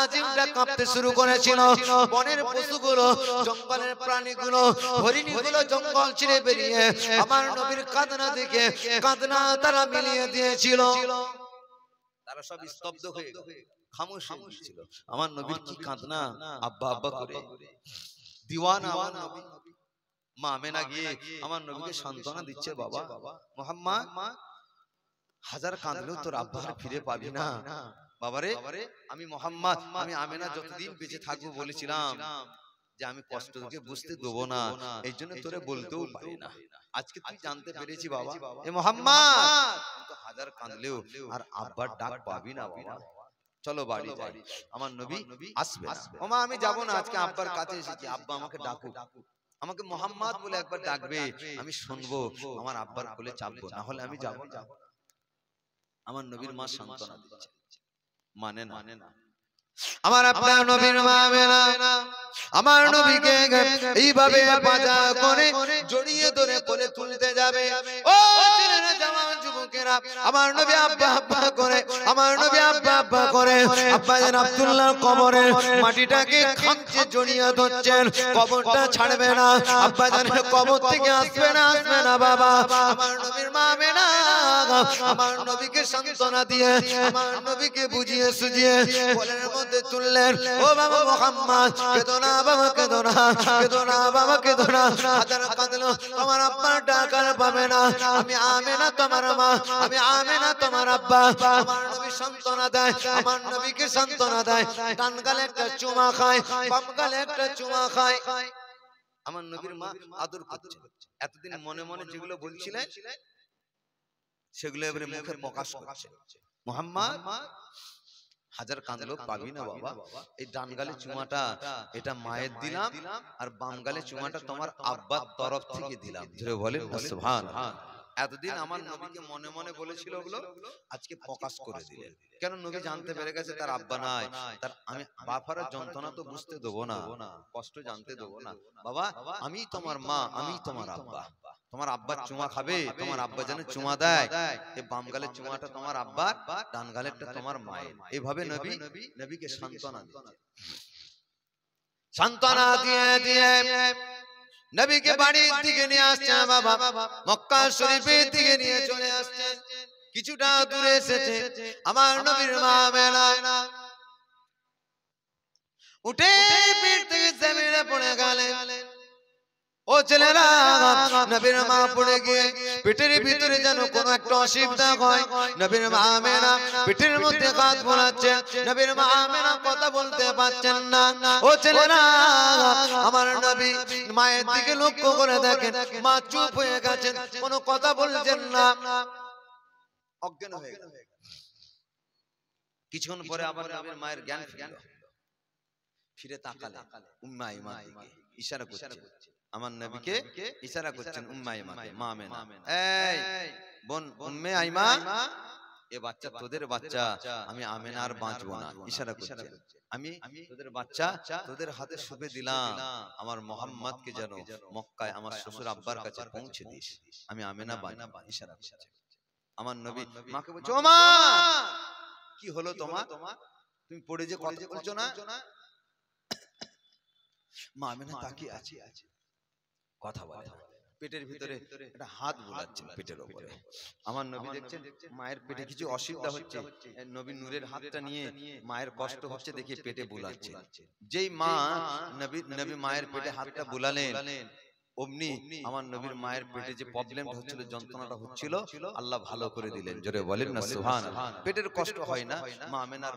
আজিমটা কাঁপতে শুরু করেছিল বনের পশুগুলো জঙ্গলের প্রাণীগুলো হরিণীগুলো জঙ্গল ছিঁড়ে বেরিয়ে আমার নবীর কাঁদনা দিকে কাঁদনা তারা মিলিয়ে দিয়েছিল তারা সব স্তব্ধ হয়ে খামোশ ছিল আমার নবীর কি কাঁদনা আব্বা আব্বা করে আমার নবী মা আমেনা গিয়ে আমার নবীকে সান্ত্বনা দিচ্ছে বাবা মোহাম্মদ হাজার কাঁদলেও তোর আব্বা ফিরে পাবি না বাবারে আমি মোহাম্মদ আমি আমেনা যতদিন বেঁচে থাকবো বলেছিলাম যে আমি কষ্ট তোকে বুঝতে দেবো না এই জন্য তোরে বলতেও পারি না আজকে তুই জানতে পেরেছি বাবা এ মোহাম্মদ হাজার কাঁদলেও আর আব্বার ডাক পাবি না বাবা চলো বাড়ি যাই আমার নবী আসবে ওমা আমি যাব না আজকে আব্বার কাছে এসেছি আব্বা আমাকে ডাকু আমাকে মোহাম্মদ বলে একবার ডাকবে আমি শুনবো আমার আব্বার কোলে চাপবো না হলে আমি যাব না আমার নবীর মা সান্ত্বনা দিচ্ছে মানে, মানে না আমার আপনার নবীর মামেনা আমার নবীকে এইভাবে বাজা করে জড়িয়ে ধরে কোলে তুলতে যাবে ও যুবকেরা আমার নবী আব্বা আব্বা করে আমার নবী আব্বা আব্বা করে আব্বা যেন আব্দুল্লাহর কবরে মাটিটাকে খামচে জড়িয়ে ধরছেন কবরটা ছাড়বে না আব্বা যেন কবর থেকে আসবে না আসবে না বাবা আমার নবীর না আমার নবীকে সান্ত্বনা দিয়ে আমার নবীকে বুঝিয়ে কোলের মধ্যে তুললেন ও বাবা মোহাম্মদ কেদনা বাবা কেদনা কেদনা বাবা কেদনা কাঁদলো তোমার পাবে না আমি না তোমার মা আমি না তোমার আব্বা আমার নবী সান্ত্বনা দেয় আমার নবীকে সান্ত্বনা দেয় ডান গালে একটা চুমা খায় বাম গালে একটা চুমা খায় আমার নবীর মা আদর করছে এতদিন মনে মনে যেগুলো বলছিলেন সেগুলো এবারে মুখে প্রকাশ করছে মোহাম্মদ হাজার কাঁদলো পাবি না বাবা এই ডান গালে চুমাটা এটা মায়ের দিলাম আর বাম গালে চুমাটা তোমার আব্বার তরফ থেকে দিলাম ধরে বলে এতদিন আমার নবীকে মনে মনে বলেছিল ওগুলো আজকে প্রকাশ করে কেন নবী জানতে পেরে গেছে তার আব্বা নাই তার আমি যন্ত্রণা তো বুঝতে দেবো না কষ্ট জানতে দেবো না বাবা আমি তোমার মা আমি তোমার আব্বা তোমার আব্বার চুমা খাবে তোমার আব্বা যেন চুমা দেয় এই বাম গালের চুমাটা তোমার আব্বার ডান গালেরটা তোমার মায়ের এভাবে নবী নবীকে সান্ত্বনা দিচ্ছে সান্ত্বনা দিয়ে দিয়ে নবীকে বাড়ির দিকে নিয়ে আসছে বাবা মক্কা শরীফের দিকে নিয়ে চলে আসছে কিছুটা দূরে এসেছে আমার নবীর মা মেলা উঠে পিঠ ও ছেলে নবীর মা পড়ে গিয়ে পেটের ভিতরে যেন কোন একটা অসুবিধা হয় নবীর মা আমেনা পেটের মধ্যে কাজ বলাচ্ছে নবীর মা আমেনা কথা বলতে পারছেন না ও ছেলে আমার নবী মায়ের দিকে লক্ষ্য করে দেখেন মা চুপ হয়ে গেছেন কোনো কথা বলছেন না অজ্ঞান হয়ে গেল কিছুক্ষণ পরে আবার নবীর মায়ের জ্ঞান ফিরে তাকালে উম্মা ইমা ইশারা করছে আমার নবীকে ইশারা করছেন উম্মা মা আমেনা এই বোন উম্মে আইমা এ বাচ্চা তোদের বাচ্চা আমি আমেনা আর না ইশারা আমি তোদের বাচ্চা তোদের হাতে শুভে দিলাম আমার যেন মক্কায় আমার শ্বশুর আব্বার কাছে পৌঁছে দিস আমি আমেনা বাঁচবো ইশারা করছে আমার নবী মাকে বলছে মা কি হলো তোমার তুমি পড়ে যে কথা বলছো না মা আমেনা তাকিয়ে আছি আছে কথা বলে পেটের ভিতরে একটা হাত বোলাচ্ছেন পেটের ওপরে আমার নবী দেখছেন মায়ের পেটে কিছু অসুবিধা হচ্ছে নবী নূরের হাতটা নিয়ে মায়ের কষ্ট হচ্ছে দেখে পেটে বোলাচ্ছে যেই মা নবী নবী মায়ের পেটে হাতটা বোলালেন অমনি আমার নবীর মায়ের পেটে যে প্রবলেম হচ্ছিল যন্ত্রণাটা হচ্ছিল আল্লাহ ভালো করে দিলেন জোরে বলেন না সুহান পেটের কষ্ট হয় না মা আমেনার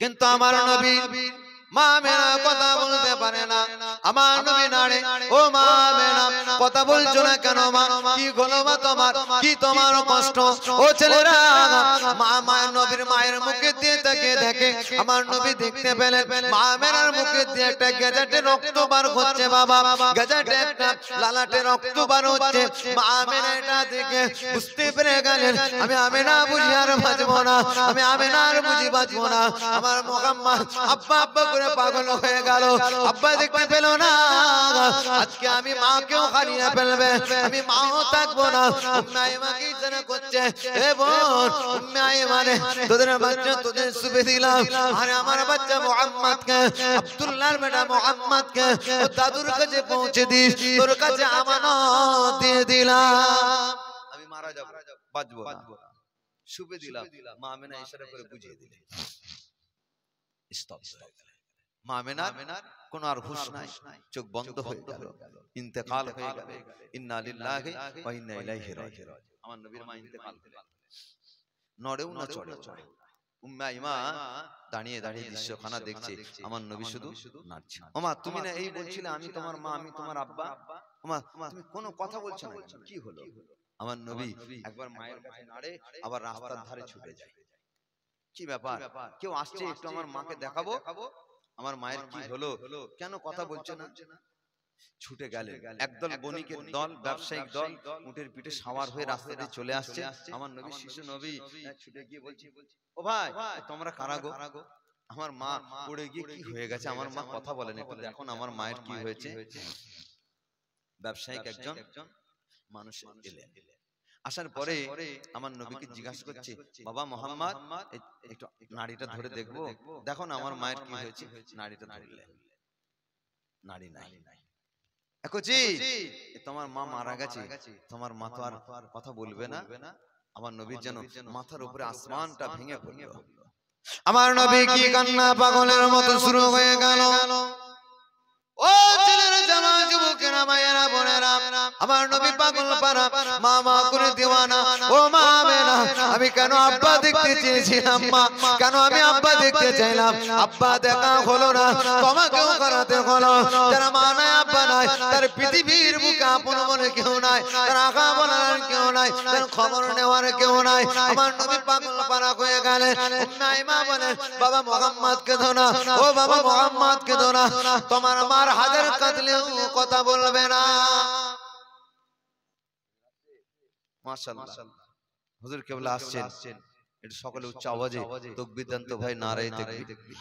কিন্তু আমার নবী মা মেনা কথা বলতে পারে না আমার নবী নাড়ে ও মা মেনা কথা বলছো না কেন মা কি হলো মা তোমার কি তোমার কষ্ট ও ছেলেরা মা মায়ের নবীর মায়ের মুখে দিয়ে তাকিয়ে দেখে আমার নবী দেখতে পেলেন মা মেনার মুখে দিয়ে একটা গ্যাজেটে রক্ত বার হচ্ছে বাবা গ্যাজেটে একটা লালাটে রক্ত বার হচ্ছে মা মেনা এটা দেখে বুঝতে পেরে গেলেন আমি আমি না বুঝি আর বাঁচবো না আমি আমি না আর বুঝি বাঁচবো না আমার মোহাম্মদ আব্বা আব্বা করে পাগল হয়ে গেল আব্বা দেখতে পেল না আজকে আমি মাকেও হারিয়ে ফেলবে আমি মাও থাকবো না শুভে মানে দিলাম আরে কাছে পৌঁছে দিয়ে দিলাম আমি মারা করে বুঝিয়ে দিলেন মামেনার কোন আর হুশ নাই চোখ বন্ধ হয়ে গেল ইন্তেকাল হয়ে গেল ইন্না ওয়া ইন্না ইলাইহি রাজিউন আমার নবীর মা ইন্তেকাল নড়েও না চড়ে চড়ে উম্মা ইমা দাঁড়িয়ে দাঁড়িয়ে দৃশ্যখানা দেখছে আমার নবী শুধু নাচছে ওমা তুমি না এই বলছিলে আমি তোমার মা আমি তোমার আব্বা ওমা তুমি কোনো কথা বলছো না কি হলো আমার নবী একবার মায়ের কাছে নাড়ে আবার রাস্তার ধারে ছুটে যায় কি ব্যাপার কেউ আসছে একটু আমার মাকে দেখাবো আমার মায়ের কি হলো কেন কথা বলছে না ছুটে গেলেন একদল বণিকের দল ব্যবসায়িক দল উটের পিঠে সাওয়ার হয়ে রাস্তা দিয়ে চলে আসছে আমার নবী শিশু নবী ছুটে গিয়ে বলছি ও ভাই তোমরা কারাগো আমার মা পড়ে গিয়ে কি হয়ে গেছে আমার মা কথা বলে এখন আমার মায়ের কি হয়েছে ব্যবসায়িক একজন মানুষ এলেন আসার পরে আমার নবীকে জিজ্ঞাসা করছে বাবা মোহাম্মদ একটু নারীটা ধরে দেখবো দেখো না আমার মায়ের কি হয়েছে নাড়িটা ধরলে নারী নাই তোমার মা মারা গেছে তোমার মা তো আর কথা বলবে না আমার নবীর যেন মাথার উপরে আসমানটা ভেঙে পড়লো আমার নবী কি কান্না পাগলের মতো শুরু হয়ে গেল ও আমি কেন আব্বা দেখতে চেয়েছিলাম মা কেন আমি আব্বা দেখতে চাইলাম আব্বা দেখা হলো না তোমাকেও করাতে হলো যারা মা নাই আব্বা নাই তার পৃথিবী বুকে আপন বলে কেউ নাই তার আঁকা বলার কেউ নাই তার খবর নেওয়ার কেউ নাই আমার নবী পাগল পারা হয়ে গেলেন নাই বলেন বাবা মোহাম্মদ কে ধোনা ও বাবা মোহাম্মদ কে ধোনা তোমার আমার হাজার কাঁদলেও কথা বলবে না হুজুর কেবলা আসছেন এটা সকলে উচ্চ আওয়াজে তকবিদান্ত ভাই নারায় দেখবি